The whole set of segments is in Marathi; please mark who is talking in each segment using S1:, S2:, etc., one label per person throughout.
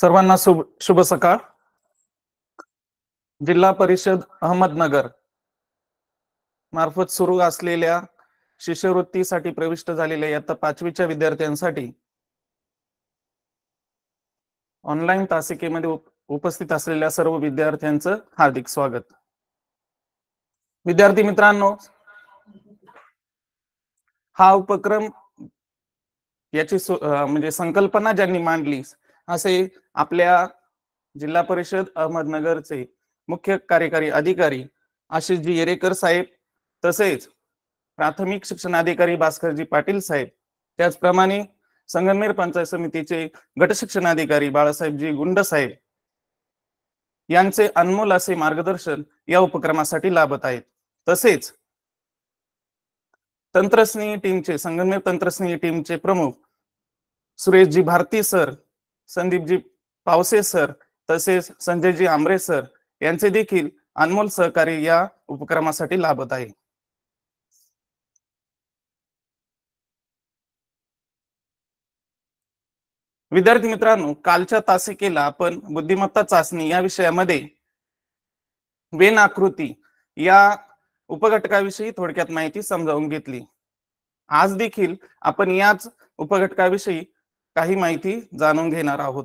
S1: सर्वांना शुभ शुभ सकाळ जिल्हा परिषद अहमदनगर मार्फत सुरू असलेल्या शिष्यवृत्तीसाठी प्रविष्ट झालेल्या इयत्ता पाचवीच्या विद्यार्थ्यांसाठी ऑनलाईन तासिकेमध्ये उपस्थित असलेल्या सर्व विद्यार्थ्यांचं हार्दिक स्वागत विद्यार्थी मित्रांनो हा उपक्रम याची म्हणजे संकल्पना ज्यांनी मांडली असे आपल्या जिल्हा परिषद अहमदनगरचे मुख्य कार्यकारी अधिकारी आशिषजी येरेकर साहेब तसेच प्राथमिक शिक्षणाधिकारी भास्करजी पाटील साहेब त्याचप्रमाणे संगमेर पंचायत समितीचे गटशिक्षणाधिकारी बाळासाहेबजी गुंड साहेब यांचे अनमोल असे मार्गदर्शन या उपक्रमासाठी लाभत आहेत तसेच तंत्रस्नेही टीमचे संगमेर तंत्रस्नेही टीमचे प्रमुख सुरेशजी भारती सर संदीपजी पावसे सर तसेच संजयजी आंबरे सर यांचे देखील अनमोल सहकार्य या उपक्रमासाठी लाभत आहे विद्यार्थी मित्रांनो कालच्या तासिकेला आपण बुद्धिमत्ता चाचणी या विषयामध्ये वेन आकृती या उपघटकाविषयी थोडक्यात माहिती समजावून घेतली आज देखील आपण याच उपघटकाविषयी काही माहिती जाणून घेणार आहोत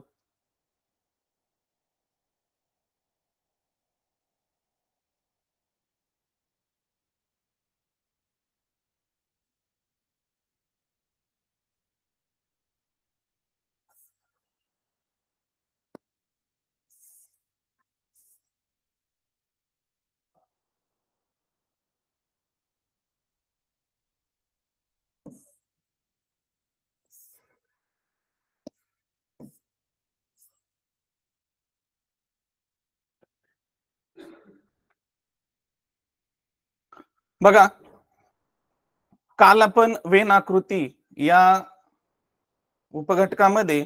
S1: बघा काल आपण वेन आकृती या उपघटकामध्ये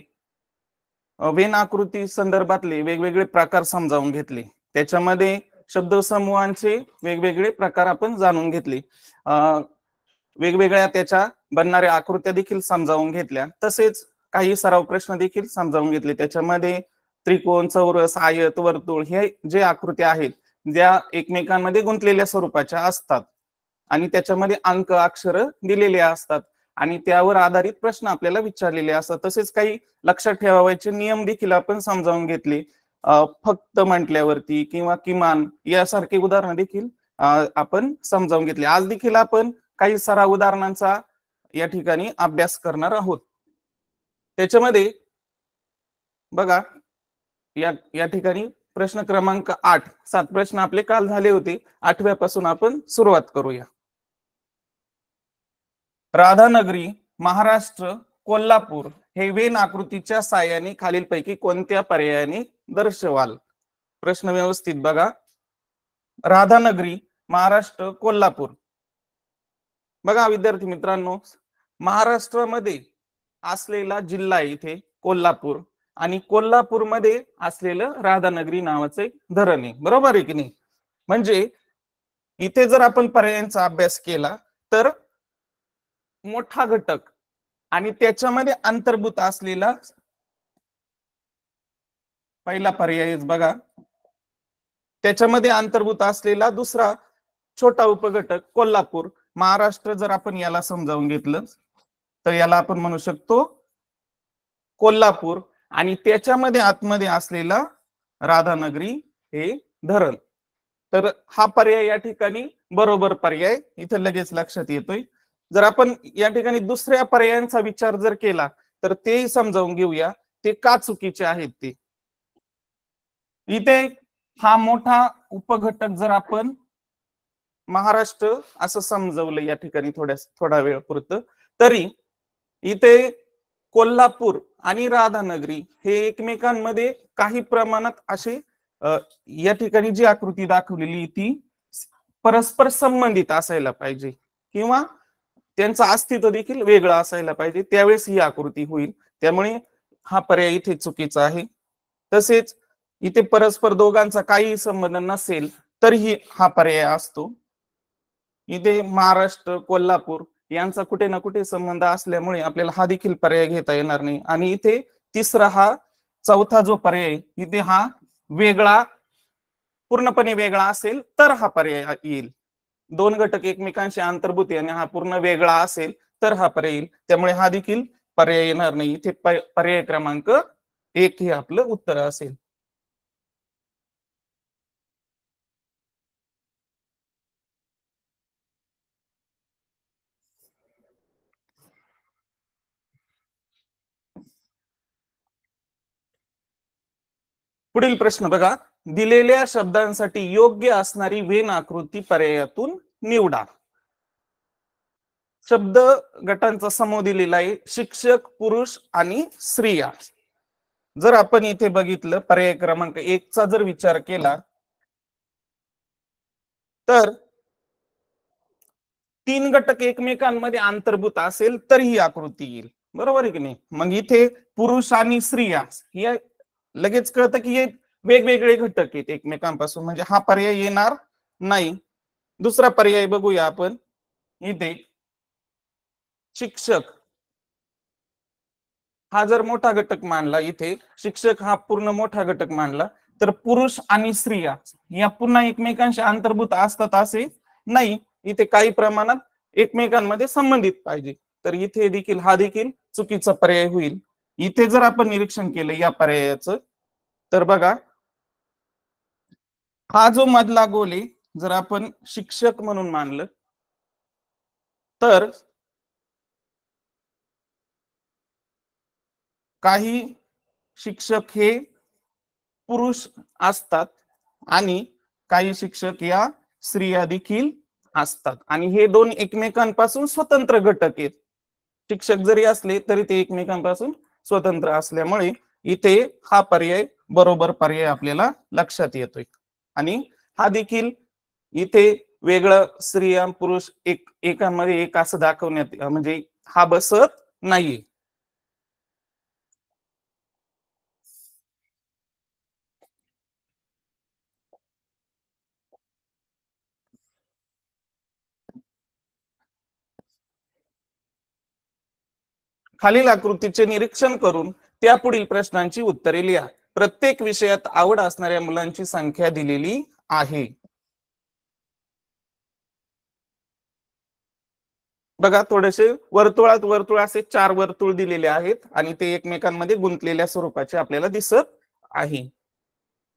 S1: वेन आकृती संदर्भातले वेगवेगळे प्रकार समजावून घेतले त्याच्यामध्ये शब्दसमूहांचे वेगवेगळे प्रकार आपण जाणून घेतले वेगवेगळ्या त्याच्या बनणाऱ्या आकृत्या देखील समजावून घेतल्या तसेच काही सराव प्रश्न देखील समजावून घेतले त्याच्यामध्ये त्रिकोण चौरस आयत वर्तुळ हे जे आकृत्या आहेत ज्या एकमेकांमध्ये गुंतलेल्या स्वरूपाच्या असतात आणि त्याच्यामध्ये अंक अक्षर दिलेले असतात आणि त्यावर आधारित प्रश्न आपल्याला विचारलेले असतात तसेच काही लक्षात ठेवावायचे नियम देखील आपण समजावून घेतले फक्त म्हटल्यावरती किंवा किमान यासारखे उदाहरणं देखील आपण समजावून घेतले आज देखील आपण काही सराव उदाहरणांचा या ठिकाणी अभ्यास करणार आहोत त्याच्यामध्ये बघा या या ठिकाणी प्रश्न क्रमांक आठ सात प्रश्न आपले काल झाले होते आठव्यापासून आपण सुरुवात करूया राधानगरी महाराष्ट्र कोल्हापूर हे वेन आकृतीच्या साह्याने खालीलपैकी कोणत्या पर्यायाने दर्शवाल प्रश्न व्यवस्थित बघा राधानगरी महाराष्ट्र कोल्हापूर बघा विद्यार्थी मित्रांनो महाराष्ट्रामध्ये असलेला जिल्हा इथे कोल्हापूर आणि कोल्हापूरमध्ये असलेलं राधानगरी नावाचं एक धरण आहे बरोबर आहे की नाही म्हणजे इथे जर आपण पर्यायांचा अभ्यास केला तर मोठा घटक आणि त्याच्यामध्ये अंतर्भूत असलेला पहिला पर्याय बघा त्याच्यामध्ये अंतर्भूत असलेला दुसरा छोटा उपघटक कोल्हापूर महाराष्ट्र जर आपण याला समजावून घेतलं तर याला आपण म्हणू शकतो कोल्हापूर आणि त्याच्यामध्ये आतमध्ये असलेला राधानगरी हे धरण तर हा पर्याय या ठिकाणी बरोबर पर्याय इथं लगेच लक्षात येतोय जर आपण या ठिकाणी दुसऱ्या पर्यायांचा विचार जर केला तर तेही समजावून घेऊया ते का चुकीचे आहेत ते इथे हा मोठा उपघटक जर आपण महाराष्ट्र असं समजवलं या ठिकाणी थोड्या थोडा वेळ पुरत तरी इथे कोल्हापूर आणि राधानगरी हे एकमेकांमध्ये काही प्रमाणात असे या ठिकाणी जी आकृती दाखवलेली ती परस्पर संबंधित असायला पाहिजे किंवा त्यांचं अस्तित्व देखील वेगळं असायला पाहिजे त्यावेळेस ही आकृती होईल त्यामुळे हा पर्याय इथे चुकीचा आहे तसेच इथे परस्पर दोघांचा काही संबंध नसेल तरीही हा पर्याय असतो इथे महाराष्ट्र कोल्हापूर यांचा कुठे ना कुठे संबंध असल्यामुळे आपल्याला हा देखील पर्याय घेता येणार नाही आणि इथे तिसरा हा चौथा जो पर्याय इथे हा वेगळा पूर्णपणे वेगळा असेल तर हा पर्याय येईल दोन घटक एकमेकांशी अंतर्भूती आणि हा पूर्ण वेगळा असेल तर हा पर्याय येईल त्यामुळे हा देखील पर्याय येणार नाही इथे पर्याय क्रमांक एक हे आपलं उत्तर असेल पुढील प्रश्न बघा दिलेल्या शब्दांसाठी योग्य असणारी वेन आकृती पर्यायातून निवडा शब्द गटांचा समूह दिलेला आहे शिक्षक पुरुष आणि स्त्रिया जर आपण इथे बघितलं पर्याय क्रमांक चा जर विचार केला तर तीन घटक एकमेकांमध्ये अंतर्भूत असेल तर ही आकृती येईल बरोबर आहे की नाही मग इथे पुरुष आणि स्त्रिया या लगेच कळतं की वेगवेगळे घटक आहेत एकमेकांपासून म्हणजे हा पर्याय येणार नाही दुसरा पर्याय बघूया आपण इथे शिक्षक हा जर मोठा घटक मानला इथे शिक्षक हा पूर्ण मोठा घटक मानला तर पुरुष आणि स्त्रिया या पुन्हा एकमेकांशी अंतर्भूत असतात असे नाही इथे काही प्रमाणात एकमेकांमध्ये संबंधित पाहिजे तर इथे देखील हा देखील चुकीचा पर्याय होईल इथे जर आपण निरीक्षण केलं या पर्यायाचं तर बघा हा जो मधला आहे जर आपण शिक्षक म्हणून मानलं तर काही शिक्षक हे पुरुष असतात आणि काही शिक्षक या स्त्रिया देखील असतात आणि हे दोन एकमेकांपासून स्वतंत्र घटक आहेत शिक्षक जरी असले तरी ते एकमेकांपासून स्वतंत्र असल्यामुळे इथे हा पर्याय बरोबर पर्याय आपल्याला लक्षात येतोय आणि हा देखील इथे वेगळं स्त्रिया पुरुष एक एकामध्ये एक असं दाखवण्यात म्हणजे हा बसत नाहीये खालील आकृतीचे निरीक्षण करून त्या पुढील प्रश्नांची उत्तरे लिहा प्रत्येक विषयात आवड असणाऱ्या मुलांची संख्या दिलेली आहे बघा थोडेसे वर्तुळात वर्तुळ असे चार वर्तुळ दिलेले आहेत आणि ते एकमेकांमध्ये गुंतलेल्या स्वरूपाचे आपल्याला दिसत आहे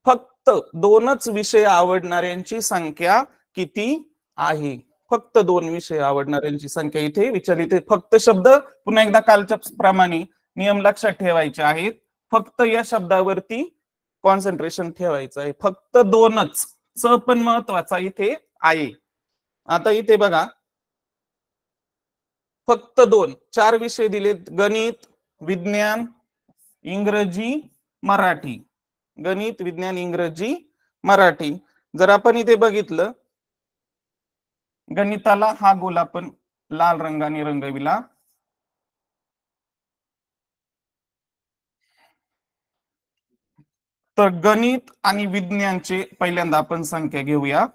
S1: फक्त दोनच विषय आवडणाऱ्यांची संख्या किती आहे फक्त दोन विषय आवडणाऱ्यांची संख्या इथे विचारित फक्त शब्द पुन्हा एकदा कालच्या प्रमाणे नियम लक्षात ठेवायचे आहेत फक्त या शब्दावरती कॉन्सन्ट्रेशन ठेवायचं आहे फक्त दोनच स पण महत्वाचा इथे आहे आता इथे बघा फक्त दोन चार विषय दिलेत गणित विज्ञान इंग्रजी मराठी गणित विज्ञान इंग्रजी मराठी जर आपण इथे बघितलं गणिताला हा गोल आपण लाल रंगाने रंगविला तर गणित आणि विज्ञानचे पहिल्यांदा आपण संख्या घेऊया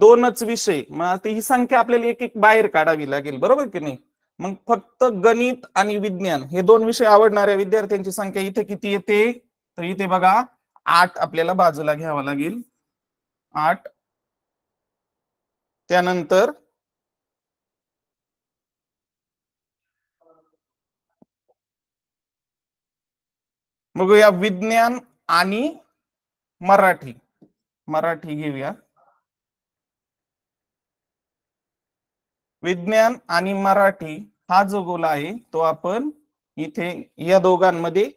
S1: दोनच विषय मग ही संख्या आपल्याला एक एक बाहेर काढावी लागेल बरोबर की नाही मग फक्त गणित आणि विज्ञान हे दोन विषय आवडणाऱ्या विद्यार्थ्यांची संख्या इथे किती येते तर इथे बघा आठ आपल्याला बाजूला घ्यावा लागेल आठ त्यानंतर बघूया विज्ञान आणि मराठी मराठी घेऊया विज्ञान आणि मराठी हा जो गोल आहे तो आपण इथे या दोघांमध्ये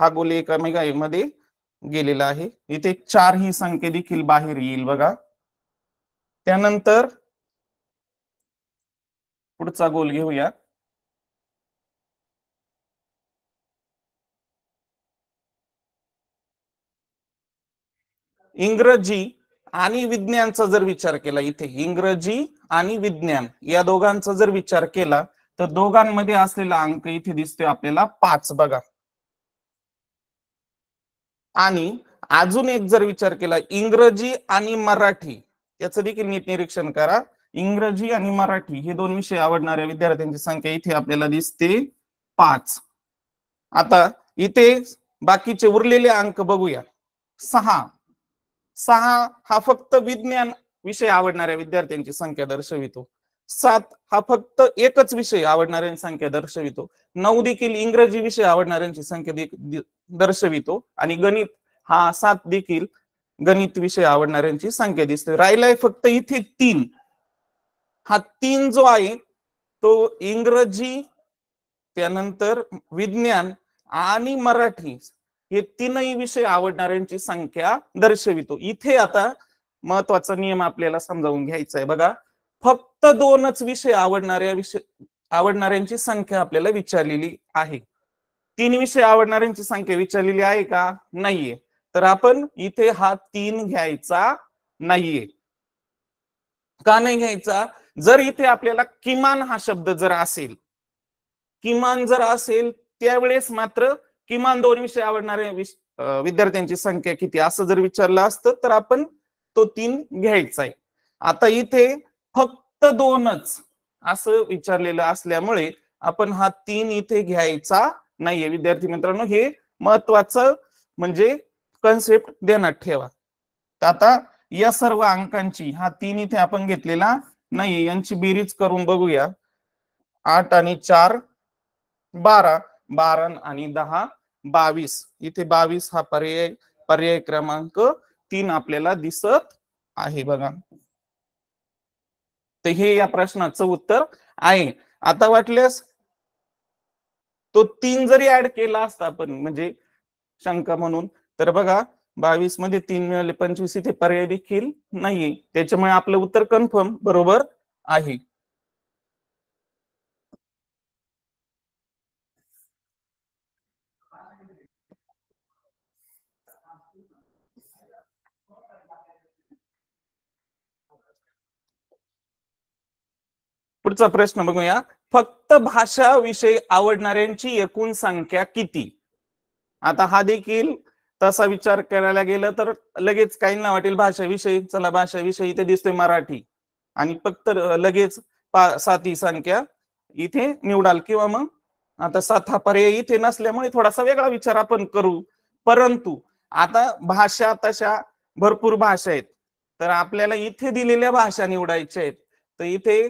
S1: हा गोल एकामेकामध्ये गेलेला आहे इथे चार ही संख्या देखील बाहेर येईल बघा त्यानंतर पुढचा गोल घेऊया इंग्रजी आणि विज्ञानचा जर विचार केला इथे इंग्रजी आणि विज्ञान या दोघांचा जर विचार केला तर दोघांमध्ये असलेला अंक इथे दिसतोय आपल्याला पाच बघा आणि अजून एक जर विचार केला इंग्रजी आणि मराठी याचं देखील नीट निरीक्षण करा इंग्रजी आणि मराठी हे दोन विषय आवडणाऱ्या विद्यार्थ्यांची संख्या इथे आपल्याला दिसते पाच आता इथे बाकीचे उरलेले अंक बघूया सहा सहा हा फक्त विज्ञान विषय आवडणाऱ्या विद्यार्थ्यांची संख्या दर्शवितो सात हा फक्त एकच विषय आवडणाऱ्यांची संख्या दर्शवितो नऊ देखील इंग्रजी विषय आवडणाऱ्यांची संख्या दर्शवितो आणि गणित हा सात देखील गणित विषय आवडणाऱ्यांची संख्या दिसते राहिलाय फक्त इथे तीन हा तीन जो आहे तो इंग्रजी त्यानंतर विज्ञान आणि मराठी हे तीनही विषय आवडणाऱ्यांची संख्या दर्शवितो इथे आता महत्वाचा नियम आपल्याला समजावून घ्यायचा आहे बघा फक्त दोनच विषय आवडणाऱ्या विषय आवडणाऱ्यांची संख्या आपल्याला विचारलेली आहे तीन विषय आवडणाऱ्यांची संख्या विचारलेली आहे का नाहीये तर आपण इथे हा तीन घ्यायचा नाहीये का नाही घ्यायचा जर इथे आपल्याला किमान हा शब्द जर असेल किमान जर असेल त्यावेळेस मात्र किमान दोन विषय आवडणारे विद्यार्थ्यांची संख्या किती असं जर विचारलं असतं तर आपण तो तीन घ्यायचा आहे आता इथे फक्त दोनच असं विचारलेलं असल्यामुळे आपण हा तीन इथे घ्यायचा नाहीये विद्यार्थी मित्रांनो हे महत्वाचं म्हणजे कन्सेप्ट देण्यात ठेवा आता या सर्व अंकांची हा तीन इथे आपण घेतलेला नाही यांची बेरीज करून बघूया आठ आणि चार बारा बारा आणि दहा बावीस इथे बावीस हा पर्याय पर्याय क्रमांक तीन आपल्याला दिसत आहे बघा तर हे या प्रश्नाचं उत्तर आहे आता वाटल्यास तो तीन जरी ऍड केला असता आपण म्हणजे शंका म्हणून तर बघा बावीस मध्ये तीन मिळाले पंचवीस इथे पर्याय देखील नाहीये त्याच्यामुळे आपलं उत्तर कन्फर्म बरोबर आहे पुढचा प्रश्न बघूया फक्त भाषा विषय आवडणाऱ्यांची एकूण संख्या किती आता हा देखील तसा विचार करायला गेला तर लगेच काही नाही वाटेल भाषाविषयी चला भाषाविषयी इथे दिसतोय मराठी आणि फक्त लगेच साती संख्या इथे निवडाल किंवा मग आता सात हा पर्याय इथे नसल्यामुळे थोडासा वेगळा विचार आपण करू परंतु आता भाषा तशा भरपूर भाषा आहेत तर आपल्याला इथे दिलेल्या भाषा निवडायच्या आहेत तर इथे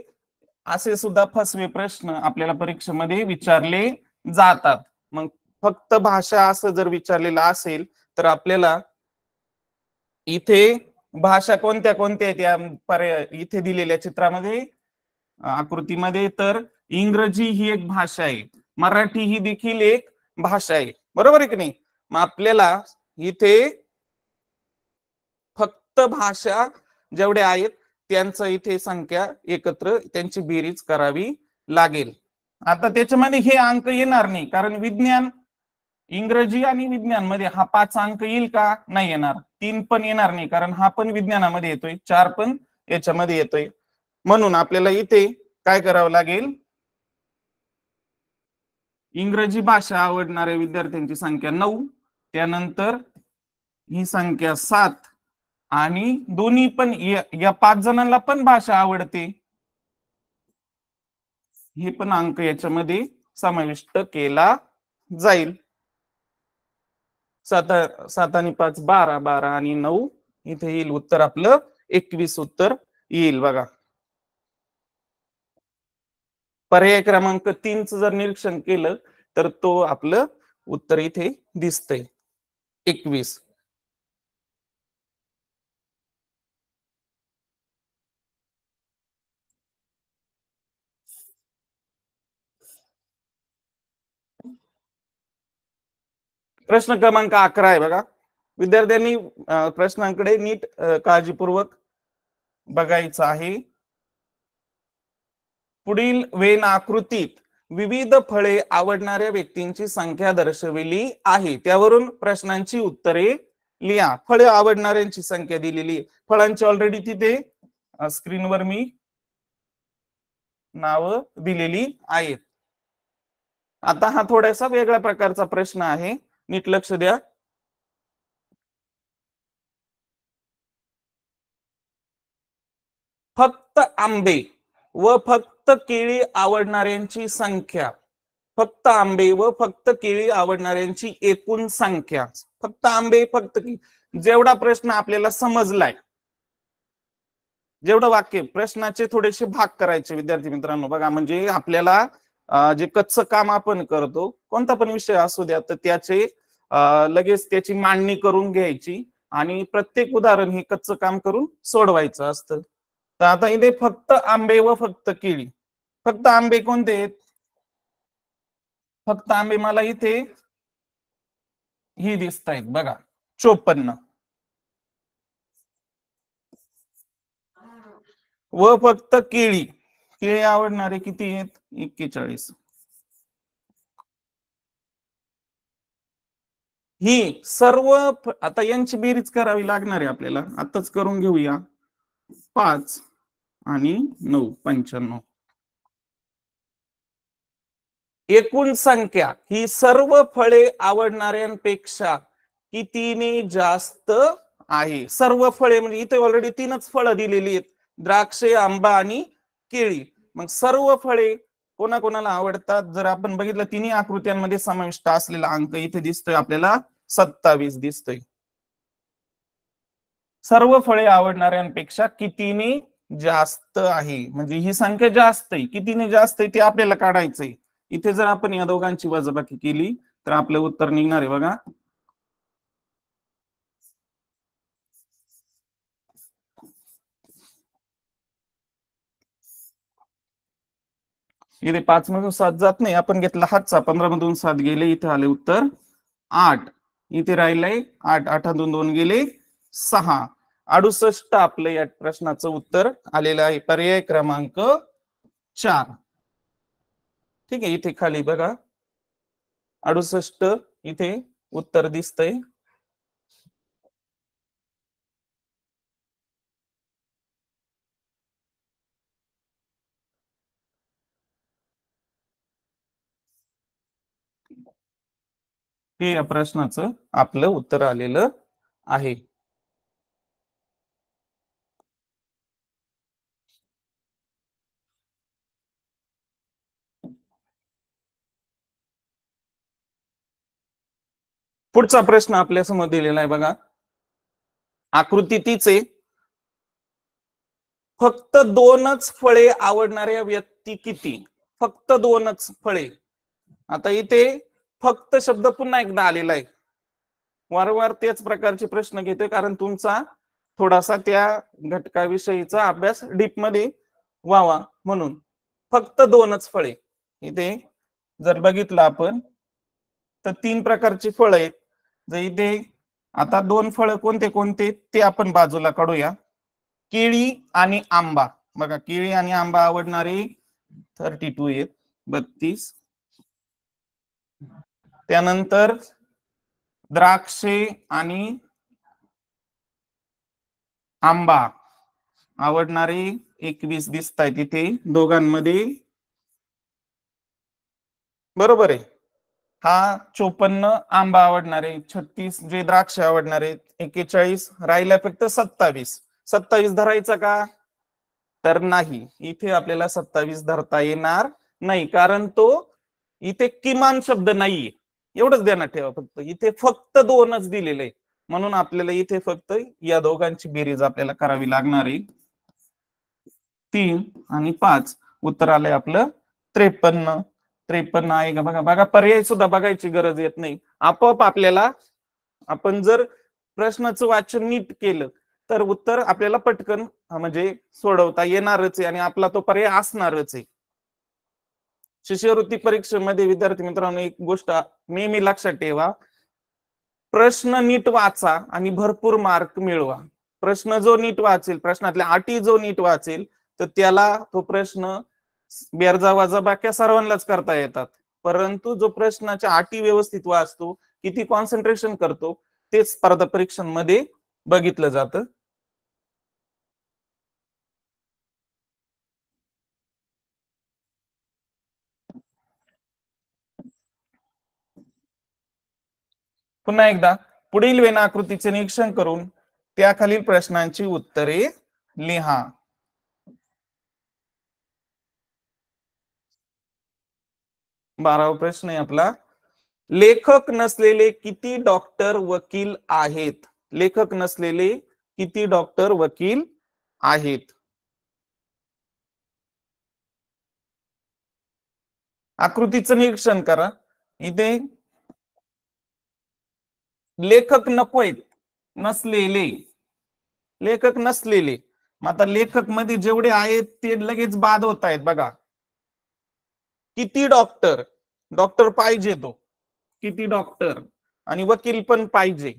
S1: असे सुद्धा फसवे प्रश्न आपल्याला परीक्षेमध्ये विचारले जातात मग फक्त भाषा असं जर विचारलेलं असेल तर आपल्याला इथे भाषा कोणत्या कोणत्या त्या पर्याय इथे दिलेल्या चित्रामध्ये आकृतीमध्ये तर इंग्रजी ही एक भाषा आहे मराठी ही देखील एक भाषा आहे बरोबर आहे की नाही मग आपल्याला इथे फक्त भाषा जेवढ्या आहेत त्यांचा इथे संख्या एकत्र त्यांची बेरीज करावी लागेल आता त्याच्यामध्ये हे अंक येणार नाही कारण विज्ञान इंग्रजी आणि विज्ञान मध्ये हा पाच अंक येईल का नाही येणार तीन पण येणार नाही कारण हा पण विज्ञानामध्ये येतोय चार पण याच्यामध्ये येतोय म्हणून आपल्याला इथे काय करावं लागेल इंग्रजी भाषा आवडणाऱ्या विद्यार्थ्यांची संख्या नऊ त्यानंतर ही संख्या सात आणि दोन्ही पण या पाच जणांना पण भाषा आवडते हे पण अंक याच्यामध्ये समाविष्ट केला जाईल सात सात आणि पाच बारा बारा आणि नऊ इथे येईल उत्तर आपलं एकवीस उत्तर येईल बघा पर्याय क्रमांक तीनच जर निरीक्षण केलं तर तो आपलं उत्तर इथे दिसतंय एकवीस प्रश्न क्रमांक अकरा आहे बघा विद्यार्थ्यांनी प्रश्नांकडे नीट काळजीपूर्वक बघायचं आहे पुढील वेन आकृतीत विविध फळे आवडणाऱ्या व्यक्तींची संख्या दर्शविली आहे त्यावरून प्रश्नांची उत्तरे लिहा फळे आवडणाऱ्यांची संख्या दिलेली फळांची ऑलरेडी तिथे स्क्रीनवर मी नाव दिलेली आहेत आता हा थोडासा वेगळ्या प्रकारचा प्रश्न आहे नीट लक्ष द्या फक्त आंबे व फक्त केळी आवडणाऱ्यांची संख्या फक्त आंबे व फक्त केळी आवडणाऱ्यांची एकूण संख्या फक्त आंबे फक्त जेवढा प्रश्न आपल्याला समजलाय जेवढं वाक्य प्रश्नाचे थोडेसे भाग करायचे विद्यार्थी मित्रांनो बघा म्हणजे आपल्याला जे कच्चं काम आपण करतो कोणता पण विषय असू द्या तर त्याचे लगेच त्याची मांडणी करून घ्यायची आणि प्रत्येक उदाहरण हे कच्चं काम करून सोडवायचं असतं तर आता इथे फक्त आंबे व फक्त केळी फक्त आंबे कोणते आहेत फक्त आंबे मला इथे ही दिसत आहेत बघा चोपन्न व फक्त केळी केळी आवडणारे किती आहेत एक्केचाळीस ही सर्व आता यांची बेरीज करावी लागणार आहे आपल्याला आताच करून घेऊया पाच आणि नऊ पंच्याण्णव एकूण संख्या ही सर्व फळे आवडणाऱ्यांपेक्षा कितीने जास्त आहे सर्व फळे म्हणजे इथे ऑलरेडी तीनच फळं दिलेली आहेत द्राक्षे आंबा आणि केळी मग सर्व फळे कोणाला आवडतात जर आपण बघितलं तिन्ही आकृत्यांमध्ये समाविष्ट असलेला अंक इथे दिसतोय आपल्याला सत्तावीस दिसतोय सर्व फळे आवडणाऱ्यांपेक्षा कितीने जास्त आहे म्हणजे ही संख्या जास्त आहे कितीने जास्त आहे ते आपल्याला काढायचंय इथे जर आपण या दोघांची वजाबाकी केली तर आपलं उत्तर निघणार आहे बघा इथे पाच मधून सात जात नाही आपण घेतला हातचा पंधरा मधून सात गेले इथे आले उत्तर आठ इथे राहिलंय आठ आठातून दोन गेले सहा अडुसष्ट आपलं या प्रश्नाचं उत्तर आलेलं आहे पर्याय क्रमांक चार ठीक आहे इथे खाली बघा अडुसष्ट इथे उत्तर दिसतंय हे या प्रश्नाचं आपलं उत्तर आलेलं आहे पुढचा प्रश्न आपल्यासमोर दिलेला आहे बघा आकृती तिचे फक्त दोनच फळे आवडणाऱ्या व्यक्ती किती फक्त दोनच फळे आता इथे फक्त शब्द पुन्हा एकदा आलेला आहे वारंवार तेच प्रकारचे प्रश्न घेतोय कारण तुमचा थोडासा त्या घटकाविषयीचा अभ्यास डीप मध्ये व्हावा म्हणून फक्त दोनच फळे इथे जर बघितलं आपण तर तीन प्रकारची फळं आहेत जर इथे आता दोन फळं कोणते कोणते ते आपण बाजूला काढूया केळी आणि आंबा बघा केळी आणि आंबा आवडणारे थर्टी टू आहेत बत्तीस त्यानंतर द्राक्षे आणि आंबा आवडणारे एकवीस दिसत आहेत इथे दोघांमध्ये बरोबर आहे हा चोपन्न आंबा आवडणारे छत्तीस जे द्राक्ष आवडणारे एकेचाळीस राहिल्या फक्त सत्तावीस सत्तावीस धरायचा का तर नाही इथे आपल्याला सत्तावीस धरता येणार नाही कारण तो इथे किमान शब्द नाहीये एवढंच ध्यानात ठेवा फक्त इथे फक्त दोनच दिलेले म्हणून आपल्याला इथे फक्त या दोघांची बेरीज आपल्याला करावी लागणार आहे तीन आणि पाच उत्तर आलंय आपलं त्रेपन्न त्रेपन्न आहे का बघा बघा पर्याय सुद्धा बघायची गरज येत नाही आपोआप आपल्याला आपण जर प्रश्नाचं वाचन नीट केलं तर उत्तर आपल्याला पटकन म्हणजे सोडवता येणारच आहे आणि आपला तो पर्याय असणारच आहे शिष्यवृत्ती परीक्षेमध्ये विद्यार्थी मित्रांनो एक गोष्ट नेहमी लक्षात ठेवा प्रश्न नीट वाचा आणि भरपूर मार्क मिळवा प्रश्न जो नीट वाचेल प्रश्नातल्या अटी जो नीट वाचेल तर त्याला तो प्रश्न बेरजा बाक्या सर्वांनाच करता येतात परंतु जो प्रश्नाच्या अटी व्यवस्थित वाचतो किती कॉन्सन्ट्रेशन करतो ते स्पर्धा परीक्षांमध्ये बघितलं जातं पुन्हा एकदा पुढील वेना आकृतीचे निरीक्षण करून त्याखालील प्रश्नांची उत्तरे लिहा बारावा प्रश्न आहे आपला लेखक नसलेले किती डॉक्टर वकील आहेत लेखक नसलेले किती डॉक्टर वकील आहेत आकृतीचं निरीक्षण करा इथे लेखक आहेत नसलेले लेखक नसलेले मग आता लेखक मध्ये जेवढे आहेत ते लगेच बाद होत आहेत बघा किती डॉक्टर डॉक्टर पाहिजे तो किती डॉक्टर आणि वकील पण पाहिजे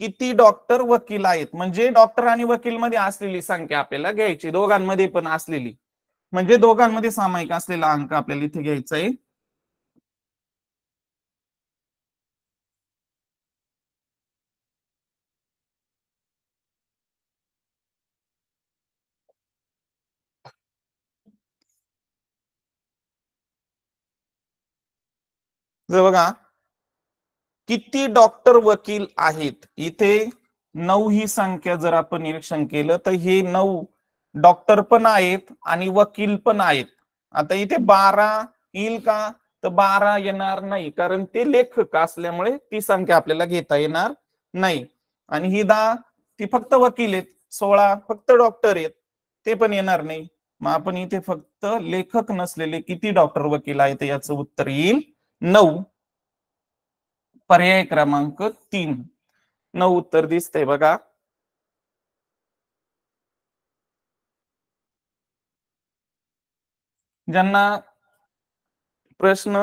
S1: किती डॉक्टर वकील आहेत म्हणजे डॉक्टर आणि वकील मध्ये असलेली संख्या आपल्याला घ्यायची दोघांमध्ये पण असलेली म्हणजे दोघांमध्ये सामायिक असलेला अंक आपल्याला इथे घ्यायचा आहे बघा किती डॉक्टर वकील आहेत इथे नऊ ही संख्या जर आपण निरीक्षण केलं तर हे नऊ डॉक्टर पण आहेत आणि वकील पण आहेत आता इथे बारा येईल का तर बारा येणार नाही कारण ते लेखक असल्यामुळे ती संख्या आपल्याला घेता येणार नाही आणि ही दहा ती फक्त वकील आहेत सोळा फक्त डॉक्टर आहेत ते पण येणार नाही मग आपण इथे फक्त लेखक नसलेले किती डॉक्टर वकील आहेत याचं उत्तर येईल नऊ पर्याय क्रमांक तीन नऊ उत्तर दिसते बघा ज्यांना प्रश्न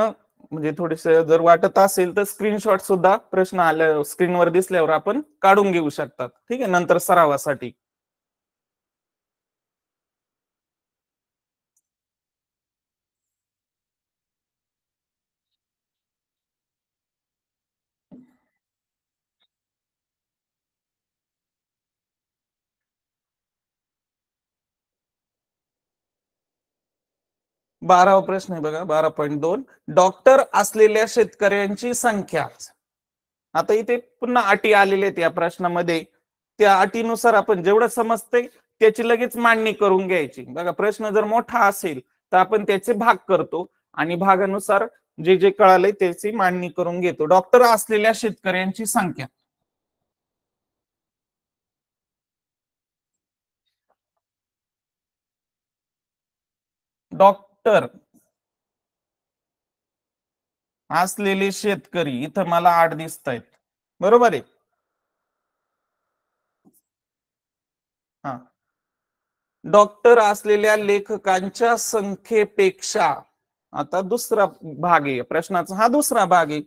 S1: म्हणजे थोडेसे जर वाटत असेल तर स्क्रीनशॉट सुद्धा प्रश्न आल्या स्क्रीनवर दिसल्यावर आपण काढून घेऊ शकतात ठीक आहे नंतर सरावासाठी बारावा प्रश्न आहे बघा बारा पॉईंट दोन डॉक्टर असलेल्या शेतकऱ्यांची संख्या आता इथे पुन्हा अटी आलेल्या आहेत या प्रश्नामध्ये त्या अटीनुसार आपण जेवढं समजते त्याची लगेच मांडणी करून घ्यायची बघा प्रश्न जर मोठा असेल तर आपण त्याचे भाग करतो आणि भागानुसार जे जे कळाले त्याची मांडणी करून घेतो डॉक्टर असलेल्या शेतकऱ्यांची संख्या डॉक्टर डॉक्टर असलेले शेतकरी इथं मला आठ दिसत आहेत बरोबर आहे हा डॉक्टर असलेल्या लेखकांच्या संख्येपेक्षा आता दुसरा भाग आहे प्रश्नाचा हा दुसरा भाग आहे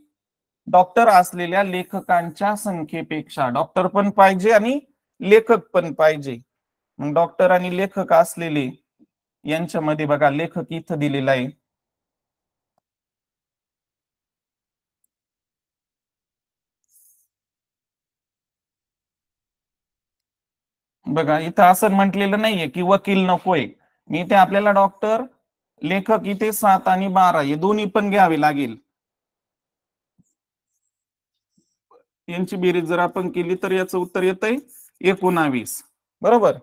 S1: डॉक्टर असलेल्या लेखकांच्या संख्येपेक्षा डॉक्टर पण पाहिजे आणि लेखक पण पाहिजे मग डॉक्टर आणि लेखक असलेले यांच्यामध्ये बघा लेखक इथं दिलेला आहे बघा इथं असं म्हटलेलं नाहीये की वकील नकोय मी ते आपल्याला डॉक्टर लेखक इथे सात आणि बारा हे दोन्ही पण घ्यावे लागेल यांची बेरीज जर आपण केली तर याचं उत्तर येत आहे एकोणावीस बरोबर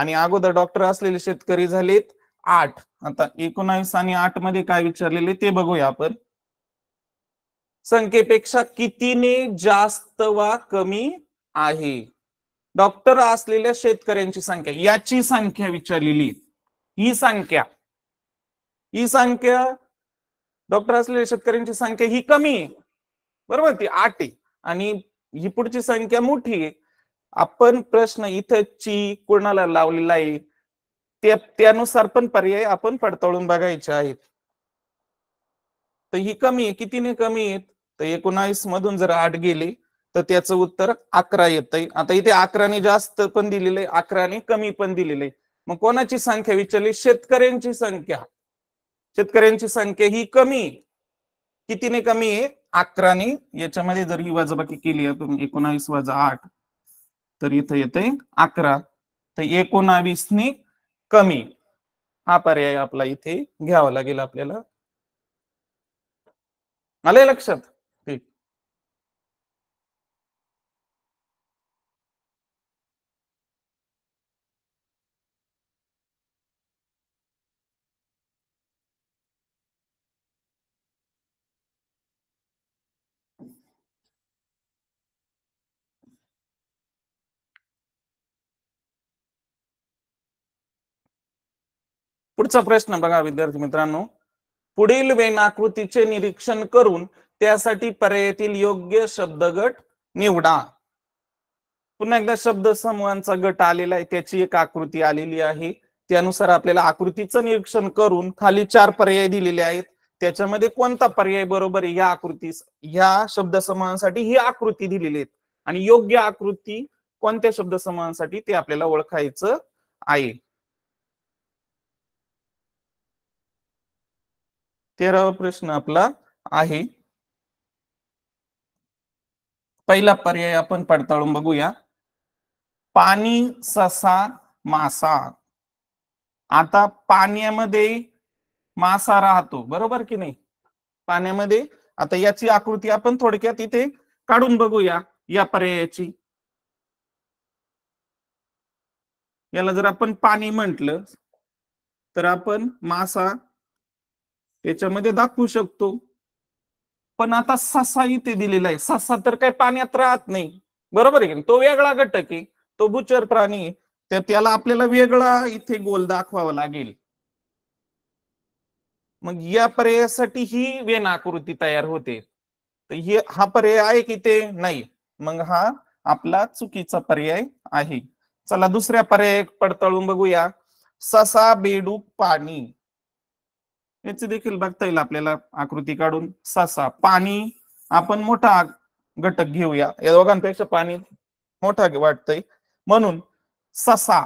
S1: आणि अगोदर डॉक्टर असलेले शेतकरी झालेत आठ आता एकोणावीस आणि आठ मध्ये काय विचारलेले ते बघूया आपण संख्येपेक्षा कितीने जास्त वा कमी आहे डॉक्टर असलेल्या शेतकऱ्यांची संख्या याची संख्या विचारलेली ही संख्या ही संख्या डॉक्टर असलेल्या शेतकऱ्यांची संख्या ही कमी आहे बरोबर ती आठ आहे आणि ही पुढची संख्या मोठी आहे आपण प्रश्न इथं ची कोणाला लावलेला आहे त्यानुसार पण पर्याय आपण पडताळून बघायचे आहेत तर ही कमी आहे कितीने कमी आहेत तर एकोणावीस मधून जर आठ गेली तर त्याचं उत्तर अकरा येत आहे आता इथे अकराने जास्त पण दिलेलं आहे अकराने कमी पण दिलेलं आहे मग कोणाची संख्या विचारली शेतकऱ्यांची संख्या शेतकऱ्यांची संख्या ही कमी कितीने कमी आहे अकराने याच्यामध्ये जर ही वजाबाकी केली तुम्ही एकोणावीस वाजा आठ तर इथं येते अकरा तर एकोणावीसने कमी हा पर्याय आपला इथे घ्यावा लागेल आपल्याला आलंय लक्षात पुढचा प्रश्न बघा विद्यार्थी मित्रांनो पुढील वेनाकृतीचे निरीक्षण करून त्यासाठी पर्यायातील योग्य शब्द गट निवडा पुन्हा एकदा शब्द समूहांचा गट आलेला आहे त्याची एक आकृती आलेली आहे त्यानुसार आपल्याला आकृतीचं निरीक्षण करून खाली चार पर्याय दिलेले आहेत त्याच्यामध्ये कोणता पर्याय बरोबर या आकृती शब्द समूहांसाठी ही आकृती दिलेली आहेत आणि योग्य आकृती कोणत्या शब्द समूहांसाठी ते आपल्याला ओळखायचं आहे तेरावा प्रश्न आपला आहे पहिला पर्याय आपण पडताळून बघूया पाणी ससा मासा आता पाण्यामध्ये मासा राहतो बरोबर की नाही पाण्यामध्ये आता याची आकृती आपण थोडक्यात इथे काढून बघूया या पर्यायाची याला जर आपण पाणी म्हंटल तर आपण मासा त्याच्यामध्ये दाखवू शकतो पण आता ससा इथे दिलेला आहे ससा तर काही पाण्यात राहत नाही बरोबर आहे तो वेगळा घटक आहे तो बुचर प्राणी तर त्याला आपल्याला वेगळा इथे गोल दाखवावा लागेल मग या पर्यायासाठी ही वेन आकृती तयार होते तर हे हा पर्याय आहे की ते नाही मग हा आपला चुकीचा पर्याय आहे चला दुसऱ्या पर्याय पडताळून बघूया ससा बेडूक पाणी याचे देखील बघता येईल आपल्याला आकृती काढून ससा पाणी आपण मोठा घटक घेऊया या दोघांपेक्षा पाणी मोठा वाटतंय म्हणून ससा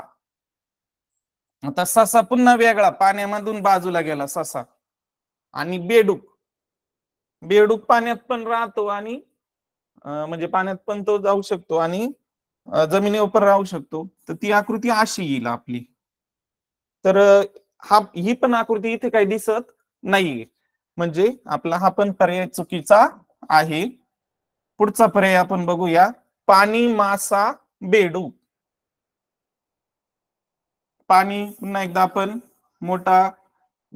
S1: आता ससा पुन्हा वेगळा पाण्यामधून बाजूला गेला ससा आणि बेडूक बेडूक पाण्यात पण राहतो आणि म्हणजे पाण्यात पण तो जाऊ शकतो आणि जमिनीवर राहू शकतो तर ती आकृती अशी येईल आपली तर हा ही पण आकृती इथे काही दिसत नाहीये म्हणजे आपला हा पण पर्याय चुकीचा आहे पुढचा पर्याय आपण बघूया पाणी मासा बेडू पाणी पुन्हा एकदा आपण मोठा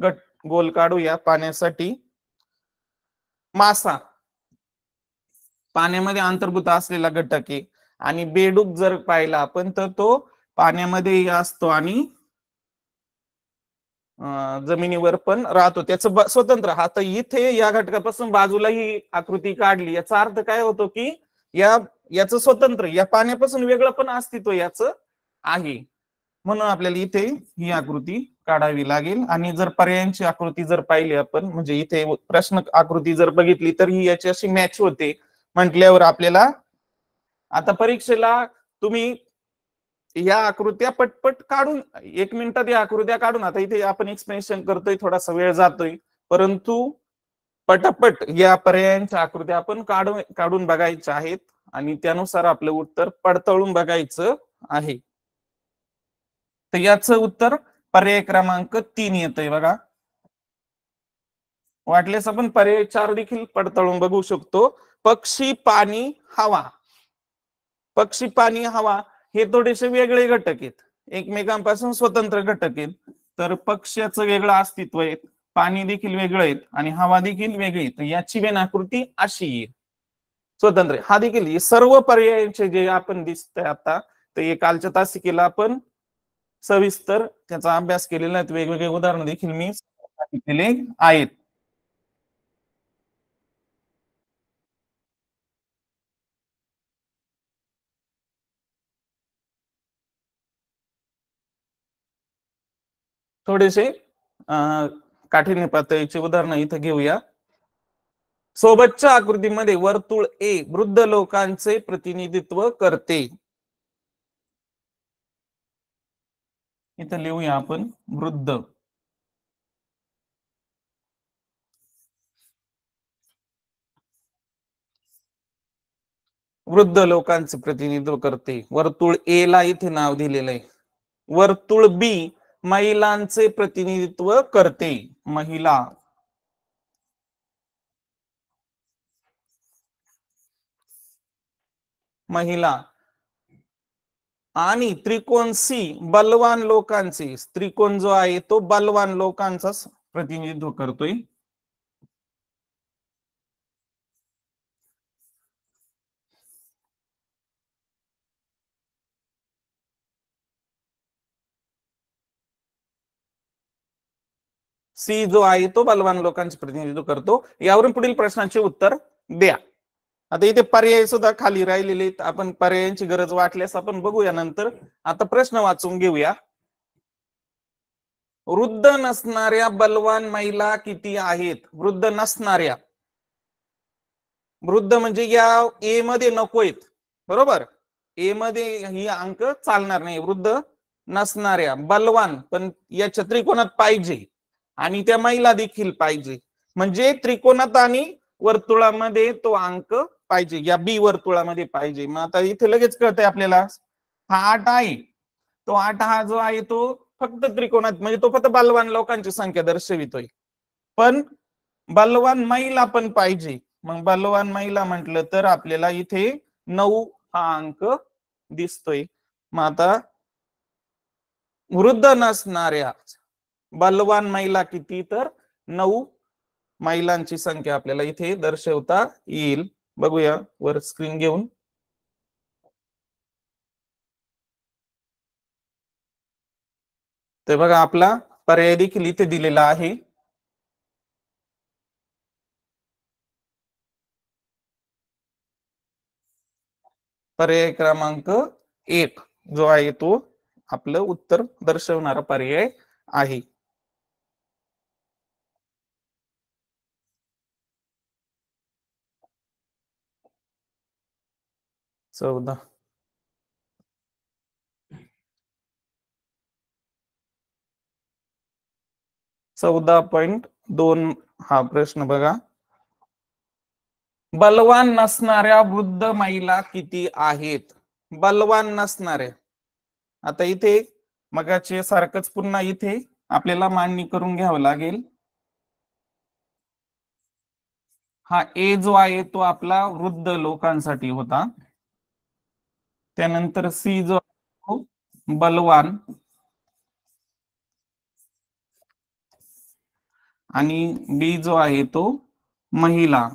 S1: गट गोल काढूया पाण्यासाठी मासा पाण्यामध्ये अंतर्भूत असलेला घटक आहे आणि बेडूक जर पाहिला आपण तर तो पाण्यामध्ये असतो आणि जमिनीवर पण राहतो त्याचं स्वतंत्र हा तर इथे या घटकापासून बाजूला ही आकृती काढली याचा अर्थ काय होतो की या याचं स्वतंत्र या पाण्यापासून वेगळं पण अस्तित्व याच आहे म्हणून आपल्याला इथे ही आकृती काढावी लागेल आणि जर पर्यायांची आकृती जर पाहिली आपण म्हणजे इथे प्रश्न आकृती जर बघितली तर ही याची अशी मॅच होते म्हटल्यावर आपल्याला आता परीक्षेला तुम्ही या आकृत्या पटपट काढून एक मिनिटात या आकृत्या काढून आता इथे आपण एक्सप्लेनेशन करतोय थोडासा वेळ जातोय परंतु पटापट या पर्यायांच्या आकृत्या आपण काढून काढून बघायच्या आहेत आणि त्यानुसार आपलं उत्तर पडताळून बघायचं आहे तर याच उत्तर पर्याय क्रमांक तीन येत बघा वाटल्यास आपण पर्याय चार देखील पडताळून बघू शकतो पक्षी पाणी हवा पक्षी पाणी हवा हे थोडेसे वेगळे घटक आहेत एकमेकांपासून स्वतंत्र घटक आहेत तर पक्षाचं वेगळं अस्तित्व आहे पाणी देखील वेगळं आहेत आणि हवा देखील वेगळी तर याची वेनाकृती अशी आहे स्वतंत्र हा देखील सर्व पर्यायांचे जे आपण दिसतंय आता तर हे कालच्या तासिकेला आपण सविस्तर त्याचा अभ्यास केलेला आहे वेगवेगळे उदाहरण देखील मी सांगितलेले आहेत थोडेसे काठीने पातळीचे उदाहरण इथं घेऊया सोबतच्या आकृतीमध्ये वर्तुळ ए वृद्ध लोकांचे प्रतिनिधित्व करते इथं लिहूया आपण वृद्ध वृद्ध लोकांचे प्रतिनिधित्व करते वर्तुळ ए ला इथे नाव दिलेलं आहे वर्तुळ बी महिलांचे प्रतिनिधित्व करते महिला महिला आणि त्रिकोण सी बलवान लोकांचे त्रिकोण जो आहे तो बलवान लोकांचाच प्रतिनिधित्व करतोय सी जो आहे तो बलवान लोकांचे प्रतिनिधित्व करतो यावरून पुढील प्रश्नाचे उत्तर द्या आता इथे पर्याय सुद्धा खाली राहिलेले आपण पर्यायांची गरज वाटल्यास आपण बघूया नंतर आता प्रश्न वाचून घेऊया वृद्ध नसणाऱ्या बलवान महिला किती आहेत वृद्ध नसणाऱ्या वृद्ध म्हणजे या ए मध्ये नकोयत बरोबर ए मध्ये ही अंक चालणार नाही वृद्ध नसणाऱ्या बलवान पण या छत्रिकोनात पाहिजे आणि त्या महिला देखील पाहिजे म्हणजे त्रिकोणात आणि वर्तुळामध्ये तो अंक पाहिजे या बी वर्तुळामध्ये पाहिजे मग आता इथे लगेच कळतंय आपल्याला हा आठ आहे तो आठ हा जो आहे तो फक्त त्रिकोणात म्हणजे तो फक्त बालवान लोकांची संख्या दर्शवितोय पण बालवान महिला पण पाहिजे मग बालवान महिला म्हटलं तर आपल्याला इथे नऊ हा अंक दिसतोय मग आता वृद्ध नसणाऱ्या बलवान महिला किती तर नऊ महिलांची संख्या आपल्याला इथे दर्शवता येईल बघूया वर स्क्रीन घेऊन ते बघा आपला पर्याय देखील इथे दिलेला आहे पर्याय क्रमांक एक जो आहे तो आपलं उत्तर दर्शवणारा पर्याय आहे चौदा चौदा पॉइंट दोन हा प्रश्न बघा बलवान नसणाऱ्या वृद्ध महिला किती आहेत बलवान नसणाऱ्या आता इथे मगाचे सारखंच पुन्हा इथे आपल्याला मांडणी करून घ्यावं लागेल हा ए जो आहे तो आपला वृद्ध लोकांसाठी होता त्यानंतर सी जो बलवान आणि बी जो आहे तो महिला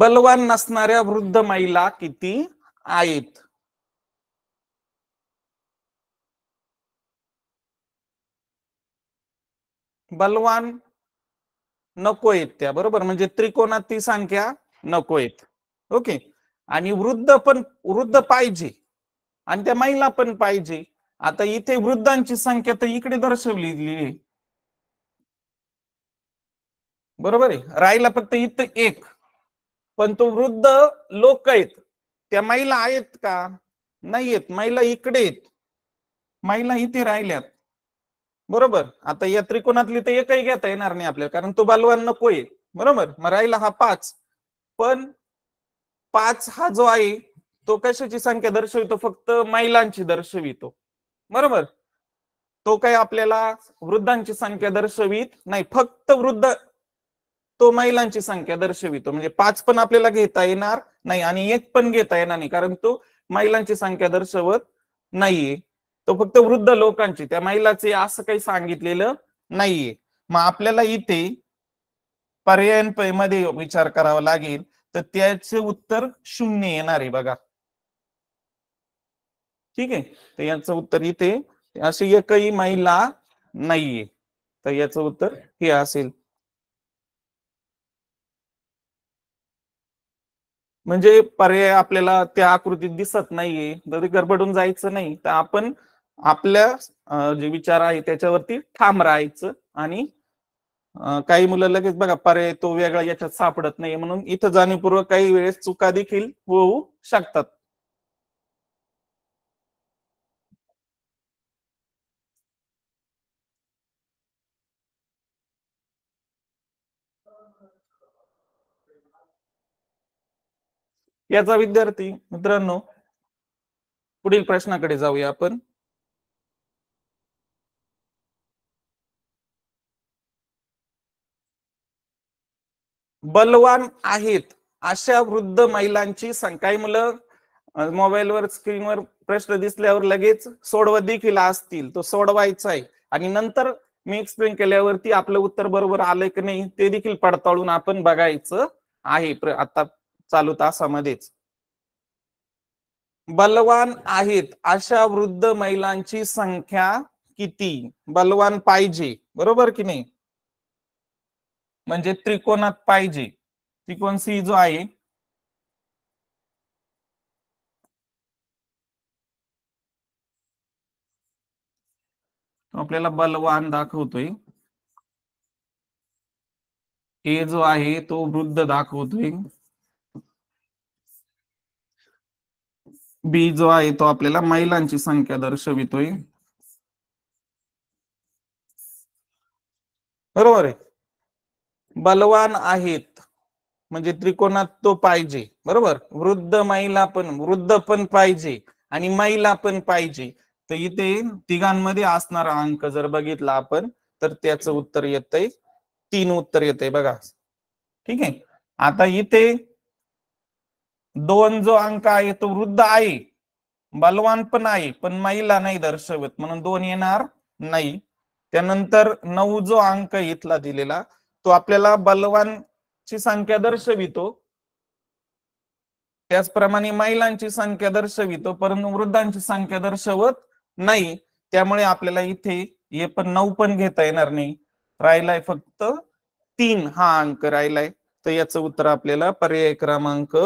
S1: बलवान नसणाऱ्या वृद्ध महिला किती आहेत बलवान नको येत त्या बरोबर म्हणजे त्रिकोणात ती संख्या नको येत ओके आणि वृद्ध पण वृद्ध पाहिजे आणि त्या महिला पण पाहिजे आता इथे वृद्धांची संख्या तर इकडे दर्शवली बरोबर आहे राहिला फक्त इथं एक पण तो वृद्ध लोक आहेत त्या महिला आहेत का नाही आहेत महिला इकडे आहेत महिला इथे राहिल्यात बरोबर आता या त्रिकोणातली तर एकही घेता येणार नाही आपल्याला कारण तो बालवान नकोय बरोबर मग राहिला हा पाच पण पाच हा जो आहे तो कशाची संख्या दर्शवितो फक्त महिलांची दर्शवितो बरोबर तो काय आपल्याला वृद्धांची संख्या दर्शवित नाही फक्त वृद्ध तो महिलांची संख्या दर्शवितो म्हणजे पाच पण आपल्याला घेता येणार नाही आणि एक पण घेता येणार नाही कारण तो महिलांची संख्या दर्शवत नाहीये तो फक्त वृद्ध लोकांची त्या महिलाचे असं काही सांगितलेलं नाहीये मग आपल्याला इथे मध्ये विचार करावा लागेल तर त्याचे उत्तर शून्य येणार आहे बघा ठीक आहे तर याचं उत्तर इथे अशी एकही महिला नाहीये तर याचं उत्तर हे असेल म्हणजे पर्याय आपल्याला त्या आकृतीत दिसत नाहीये तरी गडबडून जायचं नाही तर आपण आपल्या जे विचार आहे त्याच्यावरती ठाम राहायचं आणि काही मुलं लगेच बघा पर्याय तो वेगळा याच्यात सापडत नाही म्हणून इथं जाणीवपूर्वक काही वेळेस चुका देखील होऊ शकतात याचा विद्यार्थी मित्रांनो पुढील प्रश्नाकडे जाऊया आपण बलवान आहेत अशा वृद्ध महिलांची संख्या मुलं मोबाईलवर स्क्रीनवर प्रश्न दिसल्यावर लगेच सोडवा देखील असतील तो सोडवायचा आहे आणि नंतर मी एक्सप्लेन केल्यावरती आपलं उत्तर बरोबर आलंय की नाही ते देखील पडताळून आपण बघायचं आहे आता चालू तासामध्येच बलवान आहेत अशा वृद्ध महिलांची संख्या किती बलवान पाहिजे बरोबर की नाही म्हणजे त्रिकोणात पाहिजे त्रिकोण सी जो आहे आपल्याला बलवान दाखवतोय ए जो आहे तो वृद्ध दाखवतोय बी जो आहे तो आपल्याला महिलांची संख्या दर्शवितोय बरोबर आहे बलवान आहेत म्हणजे त्रिकोणात तो पाहिजे बरोबर वृद्ध महिला पण वृद्ध पण पाहिजे आणि महिला पण पाहिजे तर इथे तिघांमध्ये असणारा अंक जर बघितला आपण तर त्याचं उत्तर येत आहे तीन उत्तर येत आहे बघा ठीक आहे आता इथे दोन जो अंक आहे तो वृद्ध आहे बलवान पण आहे पण महिला नाही दर्शवत म्हणून दोन येणार नाही त्यानंतर नऊ जो अंक इथला दिलेला तो आपल्याला बलवानची संख्या दर्शवितो त्याचप्रमाणे महिलांची संख्या दर्शवितो परंतु वृद्धांची संख्या दर्शवत नाही त्यामुळे आपल्याला इथे हे पण नऊ पण घेता येणार नाही राहिलाय फक्त तीन हा अंक राहिलाय तर याचं उत्तर आपल्याला पर्याय क्रमांक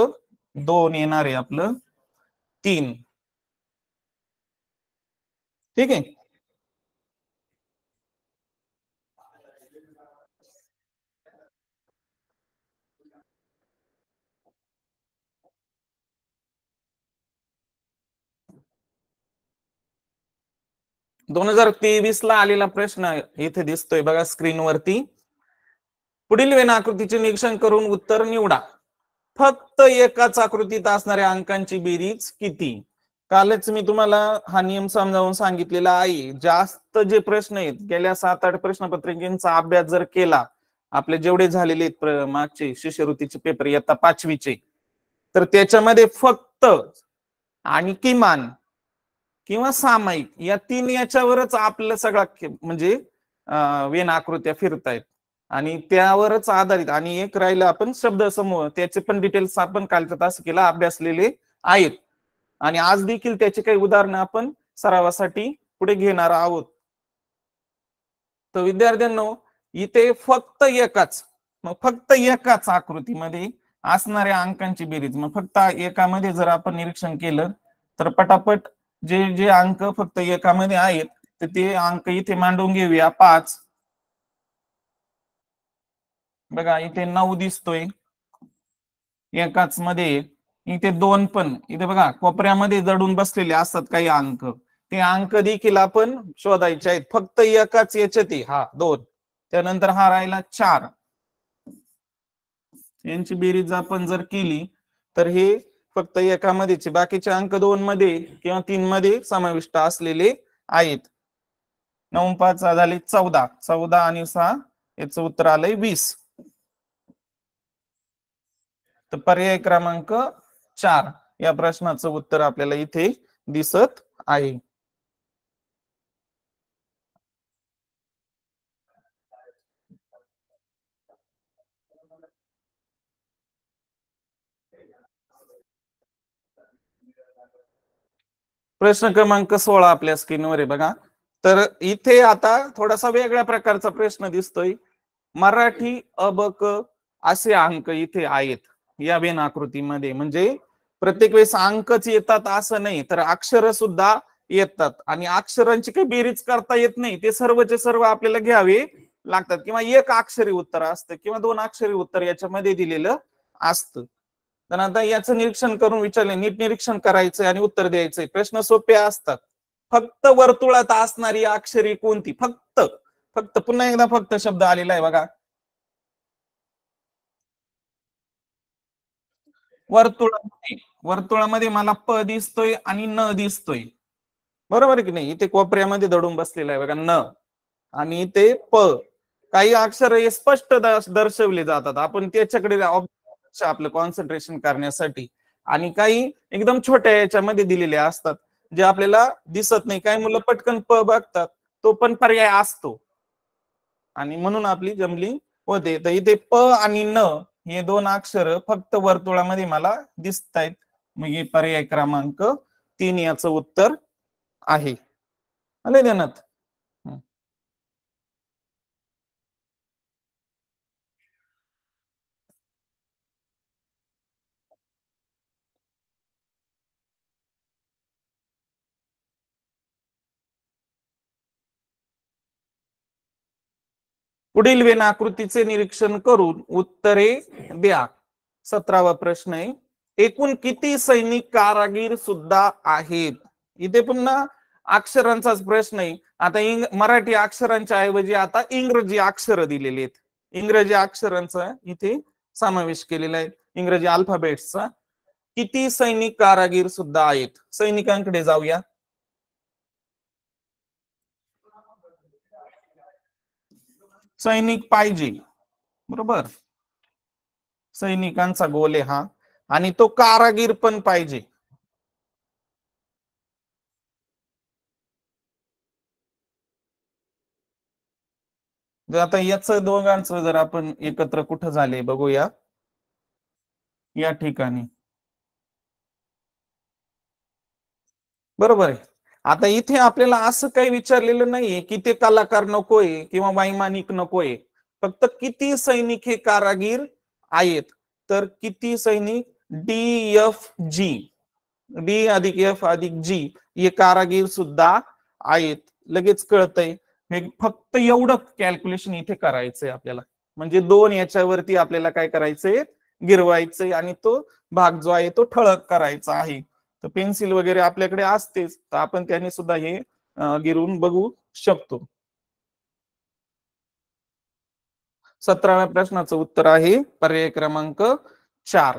S1: दोन येणार आहे आपलं तीन ठीक आहे दोन हजार तेवीस ला आलेला प्रश्न इथे दिसतोय बघा स्क्रीनवरती पुढील वेन आकृतीचे निरीक्षण करून उत्तर निवडा फक्त एकाच आकृतीत असणाऱ्या अंकांची बेरीज किती कालच मी तुम्हाला हा नियम समजावून सांगितलेला आहे जास्त जे प्रश्न आहेत गेल्या सात आठ प्रश्नपत्रिकेचा अभ्यास जर केला आपले जेवढे झालेले मागचे शिष्यवृत्तीचे पेपर इयत्ता पाचवीचे तर त्याच्यामध्ये फक्त आणि किमान किंवा सामायिक या तीन याच्यावरच आपलं सगळा म्हणजे वेन आकृत्या फिरतायत आणि त्यावरच आधारित आणि एक राहिलं आपण शब्द समूह त्याचे पण डिटेल्स आपण कालच्या केला अभ्यासलेले आहेत आणि आज देखील त्याचे काही उदाहरणं आपण सरावासाठी पुढे घेणार आहोत तर विद्यार्थ्यांनो इथे फक्त एकाच मग फक्त एकाच आकृतीमध्ये असणाऱ्या अंकांची बेरीज मग फक्त एकामध्ये जर आपण निरीक्षण केलं तर पटापट जे जे अंक फक्त एकामध्ये आहेत तर ते अंक इथे मांडून घेऊया पाच बघा इथे नऊ दिसतोय एकाच मध्ये इथे दोन पण इथे बघा कोपऱ्यामध्ये जडून बसलेले असतात काही अंक ते अंक देखील आपण शोधायचे आहेत फक्त एकाच ते हा दोन त्यानंतर हा राहिला चार यांची बेरीज आपण जर केली तर हे फक्त एकामध्येचे बाकीचे अंक दोन मध्ये किंवा तीन मध्ये समाविष्ट असलेले आहेत नऊ पाच झाले चौदा चौदा आणि सहा याचं उत्तर आलंय वीस तर पर्याय क्रमांक चार या प्रश्नाचं उत्तर आपल्याला इथे दिसत आहे प्रश्न क्रमांक सोळा आपल्या स्क्रीनवर आहे बघा तर इथे आता थोडासा वेगळ्या प्रकारचा प्रश्न दिसतोय मराठी अबक असे अंक इथे आहेत या बेन आकृतीमध्ये म्हणजे प्रत्येक वेळेस अंकच येतात असं नाही तर अक्षर सुद्धा येतात आणि अक्षरांची काही बेरीज करता येत नाही ते सर्वचे सर्व आपल्याला घ्यावे लागतात किंवा एक अक्षरी उत्तर असतं किंवा दोन अक्षरी उत्तर याच्यामध्ये दिलेलं असतं आता याचं निरीक्षण करून विचारले नीट निरीक्षण करायचंय आणि उत्तर द्यायचंय प्रश्न सोपे असतात फक्त वर्तुळात असणारी अक्षरी कोणती फक्त फक्त पुन्हा एकदा फक्त शब्द आलेला आहे बघा वर्तुळामध्ये वर्तुळामध्ये मला प दिसतोय आणि न दिसतोय बरोबर की नाही इथे कोपऱ्यामध्ये दडून बसलेला आहे बघा न आणि ते प काही अक्षर हे स्पष्ट दर्शवले जातात आपण त्याच्याकडे आपलं कॉन्सन्ट्रेशन करण्यासाठी आणि काही एकदम छोट्या याच्यामध्ये दिलेले असतात जे आपल्याला दिसत नाही काही मुलं पटकन प बघतात तो पण पर्याय असतो आणि म्हणून आपली जमली होते तर इथे प आणि न हे दोन अक्षर फक्त वर्तुळामध्ये मला दिसत आहेत म्हणजे पर्याय क्रमांक तीन याचं उत्तर आहे आले पुढील वेनाकृतीचे निरीक्षण करून उत्तरे द्या सतरावा प्रश्न आहे एकूण किती सैनिक कारागीर सुद्धा आहेत इथे पुन्हा अक्षरांचाच प्रश्न आहे आता इंग मराठी अक्षरांच्या ऐवजी आता इंग्रजी अक्षर दिलेली आहेत इंग्रजी अक्षरांचा इथे समावेश केलेला आहे इंग्रजी अल्फाबेट्सचा किती सैनिक कारागीर सुद्धा आहेत सैनिकांकडे जाऊया सैनिक पाहिजे बरोबर सैनिकांचा गोले हा आणि तो कारागीर पण पाहिजे आता याच दोघांचं जर आपण एकत्र कुठं झाले बघूया या ठिकाणी बरोबर आहे आता इथे आपल्याला असं काही विचारलेलं नाहीये की ते कलाकार नकोय किंवा वैमानिक नकोय फक्त किती सैनिक हे कारागीर आहेत तर किती सैनिक डी एफ जी डी अधिक एफ अधिक जी हे कारागीर सुद्धा आहेत लगेच कळतंय हे फक्त एवढं कॅल्क्युलेशन इथे करायचंय आपल्याला म्हणजे दोन याच्यावरती आपल्याला काय करायचंय गिरवायचंय आणि तो भाग जो आहे तो ठळक करायचा आहे तर पेन्सिल वगैरे आपल्याकडे असतेच तर आपण त्याने सुद्धा हे गिरवून बघू शकतो सतराव्या प्रश्नाचं उत्तर आहे पर्याय क्रमांक चार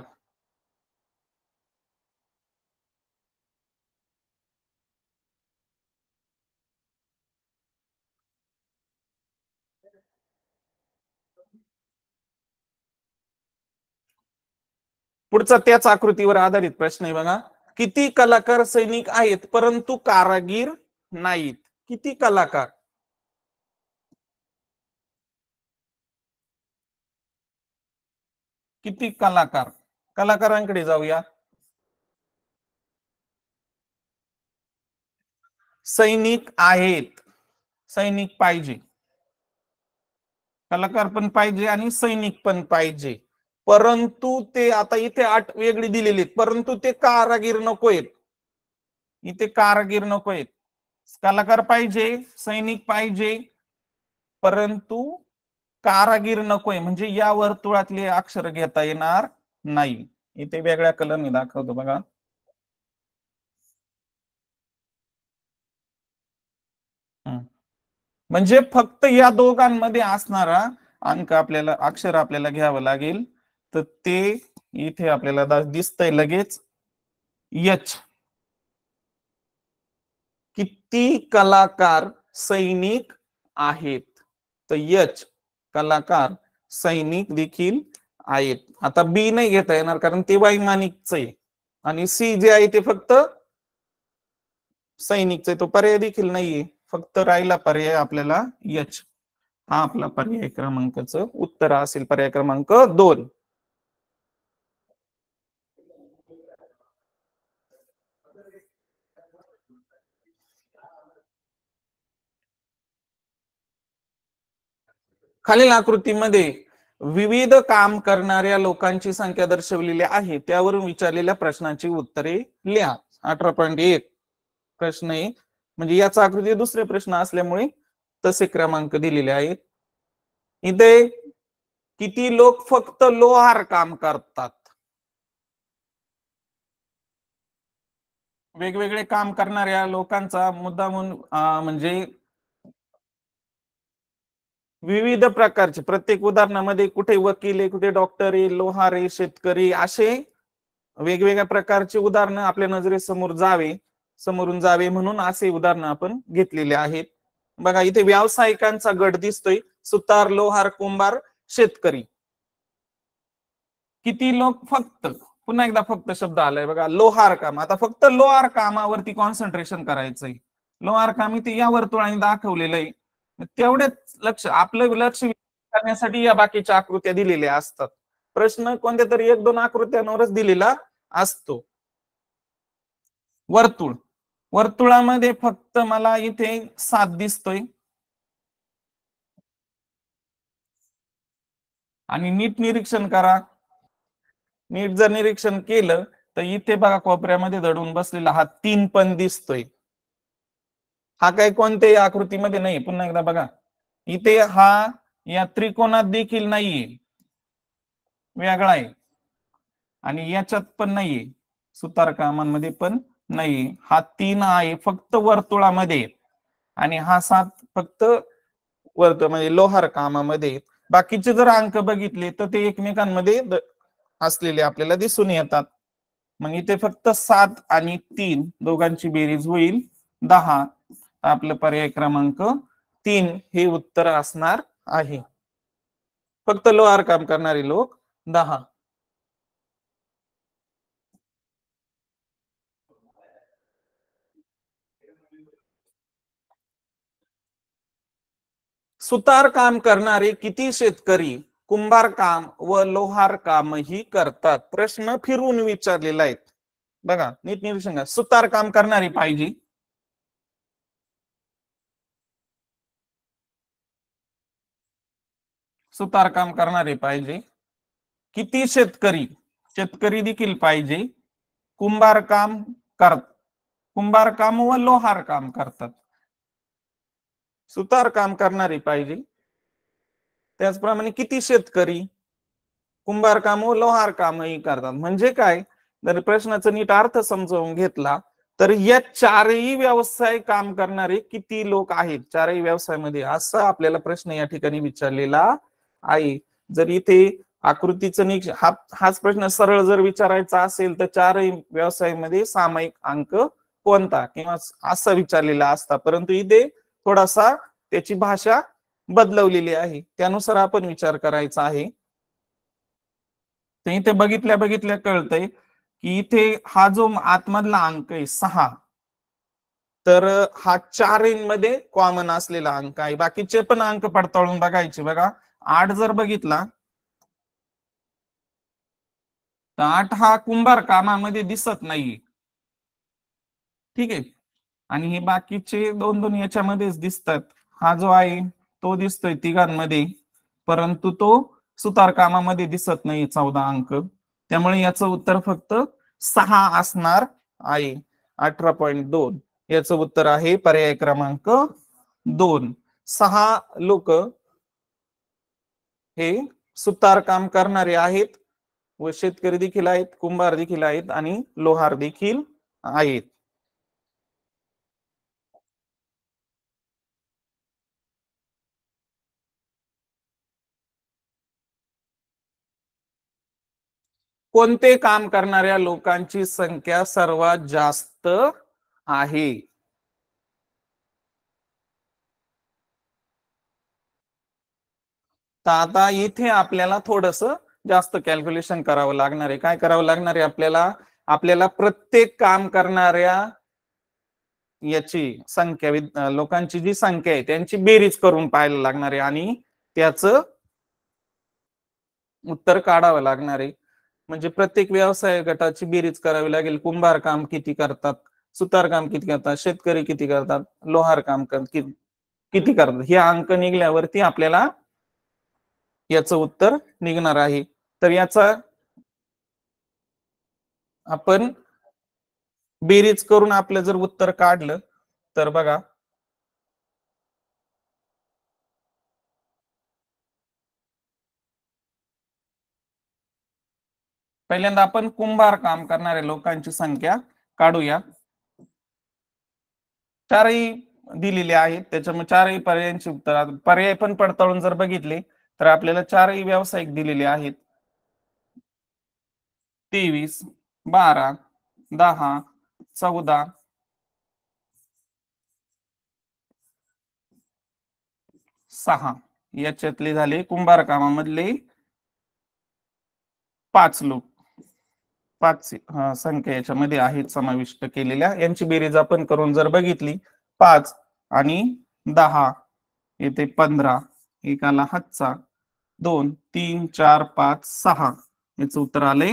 S1: पुढचा त्याच आकृतीवर आधारित प्रश्न आहे बघा किती कलाकार सैनिक आहेत परंतु कारागीर नाहीत किती कलाकार किती कलाकार कलाकारांकडे जाऊया सैनिक आहेत सैनिक पाहिजे कलाकार पण पाहिजे आणि सैनिक पण पाहिजे परंतु ते आता इथे आठ वेगळी दिलेली परंतु ते कारागीर नकोयत इथे कारागीर नकोयत कलाकार पाहिजे सैनिक पाहिजे परंतु कारागीर नकोय म्हणजे या वर्तुळातले अक्षर घेता येणार नाही इथे वेगळ्या मी दाखवतो बघा म्हणजे फक्त या दोघांमध्ये असणारा अंक आपल्याला अक्षर आपल्याला घ्यावं लागेल तर ते इथे आपल्याला दिसतंय लगेच यच किती कलाकार सैनिक आहेत तर यच कलाकार सैनिक देखील आहेत आता बी नाही घेता येणार कारण ते वैमानिकच आहे आणि सी जे आहे ते फक्त सैनिकच आहे तो पर्याय देखील नाहीये फक्त राहिला पर्याय आपल्याला यच हा आपला पर्याय क्रमांकाचं उत्तर असेल पर्याय क्रमांक दोन खालील आकृतीमध्ये विविध काम करणाऱ्या लोकांची संख्या दर्शवलेली आहे त्यावरून विचारलेल्या प्रश्नाची उत्तरे लिहा अठरा पॉईंट एक प्रश्न एक म्हणजे याचा आकृती दुसरे प्रश्न असल्यामुळे तसे क्रमांक दिलेले आहेत इथे किती लोक फक्त लोहार काम करतात वेगवेगळे काम करणाऱ्या लोकांचा मुद्दा म्हणून म्हणजे विविध प्रकारचे प्रत्येक उदाहरणामध्ये कुठे वकील आहे कुठे डॉक्टर आहे लोहार आहे शेतकरी असे वेगवेगळ्या प्रकारचे उदाहरणं आपल्या नजरेसमोर जावे समोरून जावे म्हणून असे उदाहरणं आपण घेतलेले आहेत बघा इथे व्यावसायिकांचा गट दिसतोय सुतार लोहार कुंभार शेतकरी किती लोक फक्त पुन्हा एकदा फक्त शब्द आलाय बघा लोहार काम आता फक्त लोहार कामावरती कॉन्सन्ट्रेशन करायचंय लोहार काम इथे या वर्तुळाने दाखवलेलं आहे तेवढेच लक्ष आपलं लक्ष करण्यासाठी या बाकीच्या आकृत्या दिलेल्या असतात प्रश्न कोणत्या तरी एक दोन आकृत्यांवरच दिलेला असतो वर्तुळ वर्तुळामध्ये फक्त मला इथे सात दिसतोय आणि नीट निरीक्षण करा नीट जर निरीक्षण केलं तर इथे बघा कोपऱ्यामध्ये दडून बसलेला हा तीन पण दिसतोय हा काय कोणत्याही आकृतीमध्ये नाही पुन्हा एकदा बघा इथे हा या त्रिकोणात देखील नाहीये वेगळा आहे आणि याच्यात पण नाहीये सुतार कामांमध्ये पण नाही हा तीन आहे फक्त वर्तुळामध्ये आणि हा सात फक्त वर्तुळ म्हणजे लोहार कामामध्ये बाकीचे जर अंक बघितले तर ते एकमेकांमध्ये असलेले आपल्याला दिसून येतात मग इथे फक्त सात आणि तीन दोघांची बेरीज होईल दहा आपलं पर्याय क्रमांक तीन हे उत्तर असणार आहे फक्त लोहार काम करणारे लोक दहा सुतार काम करणारे किती शेतकरी कुंभार काम व लोहार काम ही करतात प्रश्न फिरून विचारलेला आहे बघा नीट निरीक्षण सुतार काम करणारी पाहिजे सुतारकाम करणारे पाहिजे किती शेतकरी शेतकरी देखील पाहिजे कुंभार काम करत कुंभार काम व लोहार काम करतात सुतार काम करणारे पाहिजे त्याचप्रमाणे किती शेतकरी कुंभार काम व लोहार कामही करतात म्हणजे काय जर प्रश्नाचा नीट अर्थ समजावून घेतला तर या चारही व्यवसाय काम करणारे किती लोक आहेत चारही व्यवसायामध्ये असा आपल्याला प्रश्न या ठिकाणी विचारलेला आहे जर इथे आकृतीचं निरीक्षण हा हाच प्रश्न सरळ जर विचारायचा असेल तर चारही व्यवसायामध्ये सामायिक अंक कोणता किंवा असा विचारलेला असता परंतु इथे थोडासा त्याची भाषा बदलवलेली आहे त्यानुसार आपण विचार करायचा आहे तर इथे बघितल्या बघितल्या कळतंय की इथे हा जो आतमधला अंक आहे सहा तर हा चार मध्ये कॉमन असलेला अंक आहे बाकीचे पण अंक पडताळून बघायचे बघा आठ जर बघितला तर आठ हा कुंभार कामामध्ये दिसत नाही ठीक आहे आणि हे बाकीचे दोन दोन याच्यामध्येच दिसतात हा जो आहे तो दिसतोय तिघांमध्ये परंतु तो सुतार कामामध्ये दिसत नाही चौदा अंक त्यामुळे याचं उत्तर फक्त सहा असणार आहे अठरा पॉईंट दोन याचं उत्तर आहे पर्याय क्रमांक दोन सहा लोक हे सुतार काम करणारे आहेत व शेतकरी देखील आहेत कुंभार देखील आहेत आणि लोहार देखील आहेत कोणते काम करणाऱ्या लोकांची संख्या सर्वात जास्त आहे तर आता इथे आपल्याला थोडस जास्त कॅल्क्युलेशन करावं लागणार आहे काय करावं लागणार आहे आपल्याला आपल्याला प्रत्येक काम करणाऱ्या याची संख्या लोकांची जी संख्या आहे त्यांची बेरीज करून पाहायला लागणार आहे आणि त्याच उत्तर काढावं लागणार आहे म्हणजे प्रत्येक व्यवसाय गटाची बेरीज करावी लागेल कुंभार काम किती करतात सुतार काम किती करतात शेतकरी किती करतात लोहार काम किती करतात हे अंक निघल्यावरती आपल्याला याचं उत्तर निघणार आहे तर याचा आपण बेरीज करून आपलं जर उत्तर काढलं तर बघा पहिल्यांदा आपण कुंभार काम करणाऱ्या लोकांची संख्या काढूया चारही दिलेली आहेत त्याच्यामुळे चारही पर्यायांची उत्तर पर्याय पण पडताळून जर बघितले तर आपल्याला चारही व्यावसायिक दिलेले आहेत तेवीस बारा दहा चौदा सहा याच्यातले झाले कुंभारकामामधले पाच लोक पाच संख्या याच्यामध्ये आहेत समाविष्ट केलेल्या यांची बेरीज आपण करून जर बघितली पाच आणि दहा येथे पंधरा एक आला हातचा दोन तीन चार पाच सहा याचं उत्तर आलंय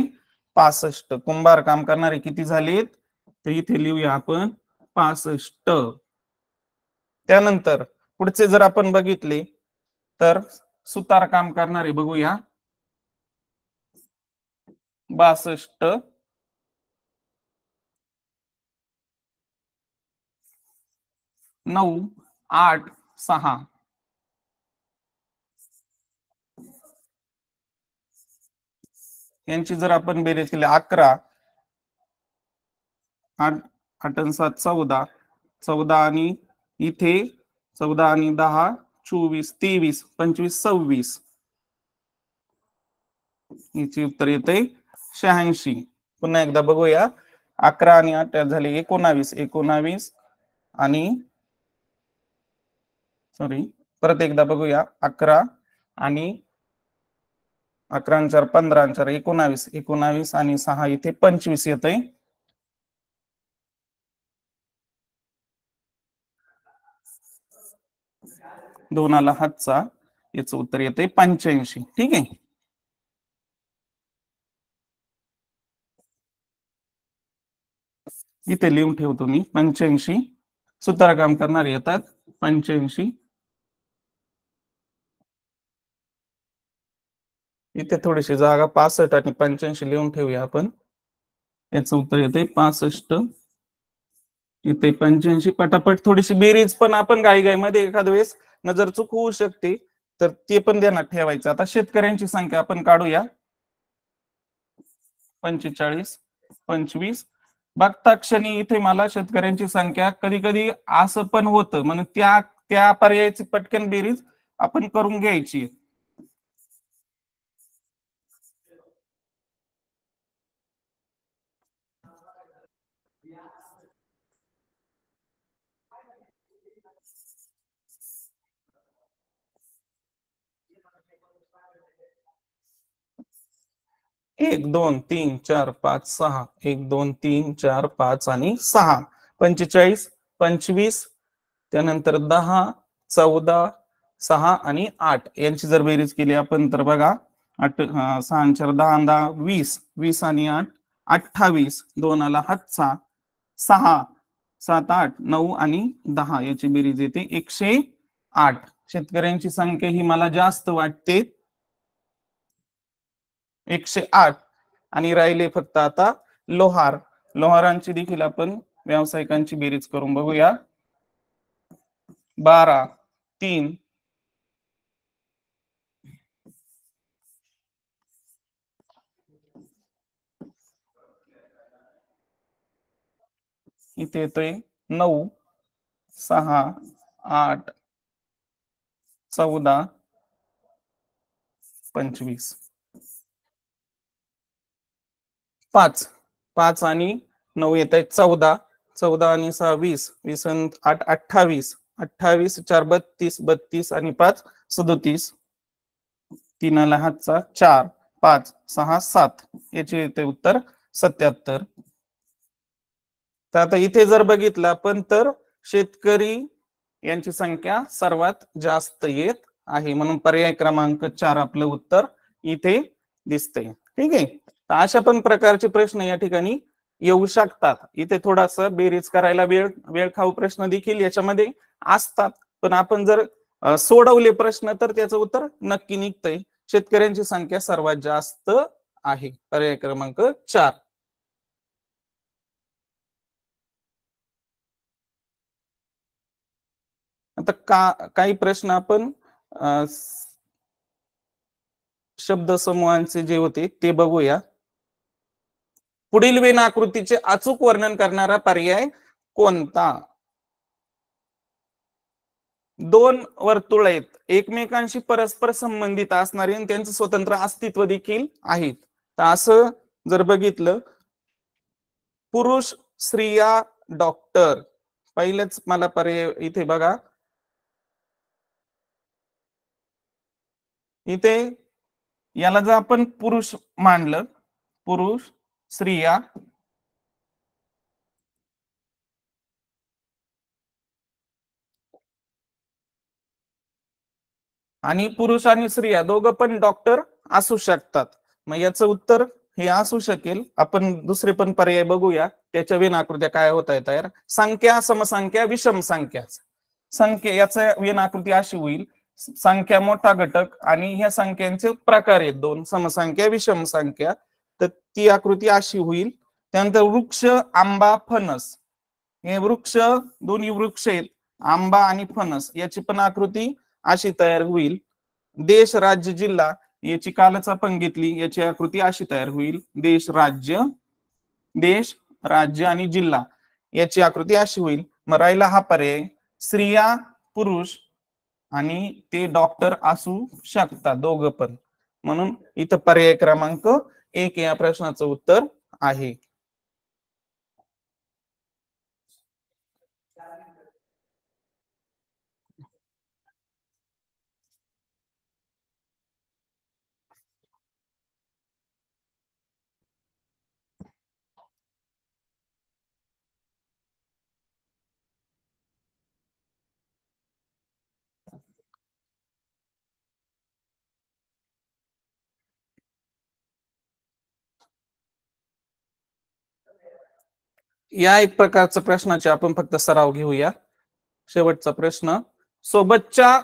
S1: पासष्ट कुंभार काम करणारे किती झालेत तर इथे लिहूया आपण पासष्ट त्यानंतर पुढचे जर आपण बघितले तर सुतार काम करणारे बघूया बासष्ट नऊ आठ सहा यांची जर आपण बेरीज केली अकरा आठ आठ सात चौदा चौदा आणि इथे चौदा आणि दहा चोवीस तेवीस पंचवीस सव्वीस याची उत्तर येते शहाऐंशी पुन्हा एकदा बघूया अकरा आणि आठ झाले एकोणावीस एकोणावीस आणि सॉरी परत एकदा बघूया अकरा आणि अकरा चार पंधरा चार एकोणावीस एकोणावीस आणि सहा इथे पंचवीस येत आहे दोनाला हातचा याच उत्तर येत आहे पंच्याऐंशी ठीक आहे इथे लिहून ठेवतो मी पंच्याऐंशी सुतारकाम करणारे येतात पंच्याऐंशी इथे थोडीशी जागा पासष्ट आणि पंच्याऐंशी लिहून ठेवूया आपण याचं उत्तर येते पासष्ट इथे पंच्याऐंशी पटापट थोडीशी बेरीज पण आपण गाई मध्ये एखाद्या वेळेस नजर चूक होऊ शकते तर ते पण देण्यात ठेवायचं आता शेतकऱ्यांची संख्या आपण काढूया पंचेचाळीस पंचवीस बघता क्षणी इथे मला शेतकऱ्यांची संख्या कधी कधी असं पण होतं म्हणून त्या त्या पर्यायाची पटकन बेरीज आपण करून घ्यायची एक दोन तीन चार पाच सहा एक दोन तीन चार पाच आणि सहा पंचेचाळीस पंचवीस त्यानंतर दहा चौदा सहा आणि आठ यांची जर बेरीज केली आपण तर बघा आठ सहा चार दहा दहा वीस वीस आणि आठ अठ्ठावीस दोन आला हात सहा सहा सात आठ नऊ आणि दहा याची बेरीज येते एकशे आठ शेतकऱ्यांची संख्या ही मला जास्त वाटते एकशे आठ आणि राहिले फक्त आता लोहार लोहारांची देखील आपण व्यावसायिकांची बेरीज करून बघूया बारा तीन इथे येतोय नऊ सहा आठ चौदा पंचवीस पाच पाच आणि नऊ येत आहेत चौदा चौदा आणि सहा वीस वीस आठ अठ्ठावीस अठ्ठावीस चार बत्तीस बत्तीस आणि पाच सदोतीस तीनाला हातचा चार पाच सहा सात याचे येते उत्तर सत्याहत्तर तर आता इथे जर बघितलं आपण तर शेतकरी यांची संख्या सर्वात जास्त येत आहे म्हणून पर्याय क्रमांक चार आपलं उत्तर इथे दिसते ठीक आहे तर अशा पण प्रकारचे प्रश्न या ठिकाणी येऊ शकतात इथे थोडासा बेरीज करायला वेळ वेळ खाऊ प्रश्न देखील याच्यामध्ये असतात पण आपण जर सोडवले प्रश्न तर त्याचं उत्तर नक्की निघतंय शेतकऱ्यांची संख्या सर्वात जास्त आहे पर्याय क्रमांक चार आता का काही प्रश्न आपण शब्द समूहांचे जे होते ते बघूया पुढील वेन आकृतीचे अचूक वर्णन करणारा पर्याय कोणता दोन वर्तुळ आहेत एकमेकांशी परस्पर संबंधित असणारे आणि त्यांचं स्वतंत्र अस्तित्व देखील आहेत तर असं जर बघितलं पुरुष स्त्रिया डॉक्टर पहिलंच मला पर्याय इथे बघा इथे याला जर आपण पुरुष मांडलं पुरुष स्त्रिया आणि पुरुष आणि स्त्रिया दोघ पण डॉक्टर असू शकतात मग याच उत्तर हे असू शकेल आपण दुसरे पण पर्याय बघूया त्याच्या विनाकृत्या काय होत आहेत तयार संख्या समसंख्या विषम संख्या संख्या याचा विनाकृती अशी होईल संख्या मोठा घटक आणि ह्या संख्यांचे प्रकार आहेत दोन समसंख्या विषम संख्या ती आकृती अशी होईल त्यानंतर वृक्ष आंबा फणस हे वृक्ष दोन्ही वृक्ष आहेत आंबा आणि फणस याची पण आकृती अशी तयार होईल देश राज्य जिल्हा याची कालच आपण घेतली याची आकृती अशी तयार होईल देश राज्य देश राज्य आणि जिल्हा याची आकृती अशी होईल मग राहिला हा पर्याय स्त्रिया पुरुष आणि ते डॉक्टर असू शकतात दोघ पण म्हणून इथं पर्याय क्रमांक एक या प्रश्नाचं उत्तर आहे या एक प्रकारचा प्रश्नाचे आपण फक्त सराव घेऊया शेवटचा प्रश्न सोबतच्या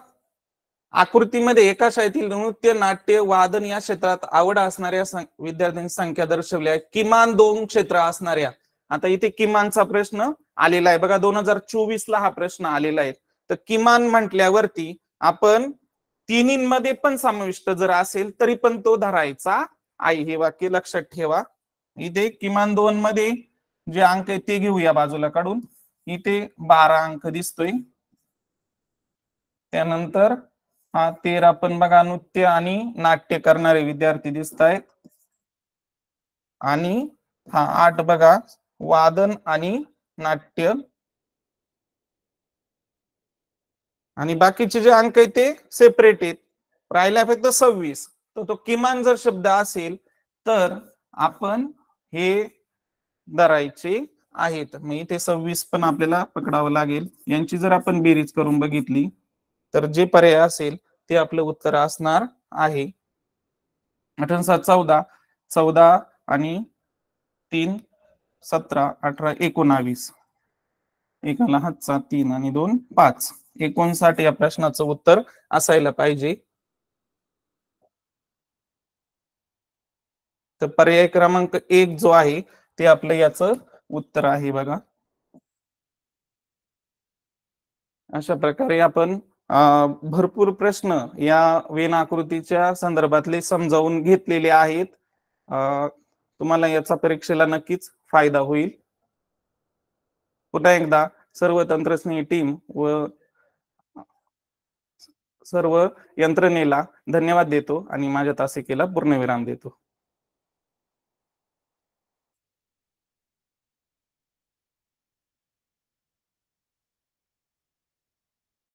S1: आकृतीमध्ये एका शाळेतील नृत्य नाट्य वादन या क्षेत्रात आवड असणाऱ्या विद्यार्थ्यांची संख्या दर्शवल्या किमान दोन क्षेत्र असणाऱ्या आता इथे किमानचा प्रश्न आलेला आहे बघा दोन हजार चोवीस ला हा प्रश्न आलेला आहे तर किमान म्हटल्यावरती आपण तिन्हीमध्ये पण समाविष्ट जर असेल तरी पण तो धरायचा आहे हे वाक्य लक्षात ठेवा इथे किमान दोन मध्ये जे अंक आहे ते घेऊया बाजूला काढून इथे बारा अंक दिसतोय त्यानंतर हा तेरा पण बघा नृत्य आणि नाट्य करणारे विद्यार्थी दिसत आहेत आणि हा आठ बघा वादन आणि नाट्य आणि बाकीचे जे अंक आहेत ते सेपरेट आहेत राहिला फक्त सव्वीस तर तो किमान जर शब्द असेल तर आपण हे धरायचे आहेत मग इथे सव्वीस पण आपल्याला पकडावं लागेल यांची जर आपण बेरीज करून बघितली तर जे पर्याय असेल ते आपलं उत्तर असणार आहे अठरा सात चौदा चौदा आणि तीन सतरा अठरा एकोणावीस एकाला सात तीन आणि दोन पाच एकोणसाठ या प्रश्नाचं उत्तर असायला पाहिजे तर पर्याय क्रमांक एक जो आहे ते आपलं याच उत्तर आहे बघा अशा प्रकारे आपण भरपूर प्रश्न या वेन आकृतीच्या संदर्भातले समजावून घेतलेले आहेत तुम्हाला याचा परीक्षेला नक्कीच फायदा होईल पुन्हा एकदा सर्व तंत्रस्नेही टीम व सर्व यंत्रणेला धन्यवाद देतो आणि माझ्या तासिकेला पूर्णविराम देतो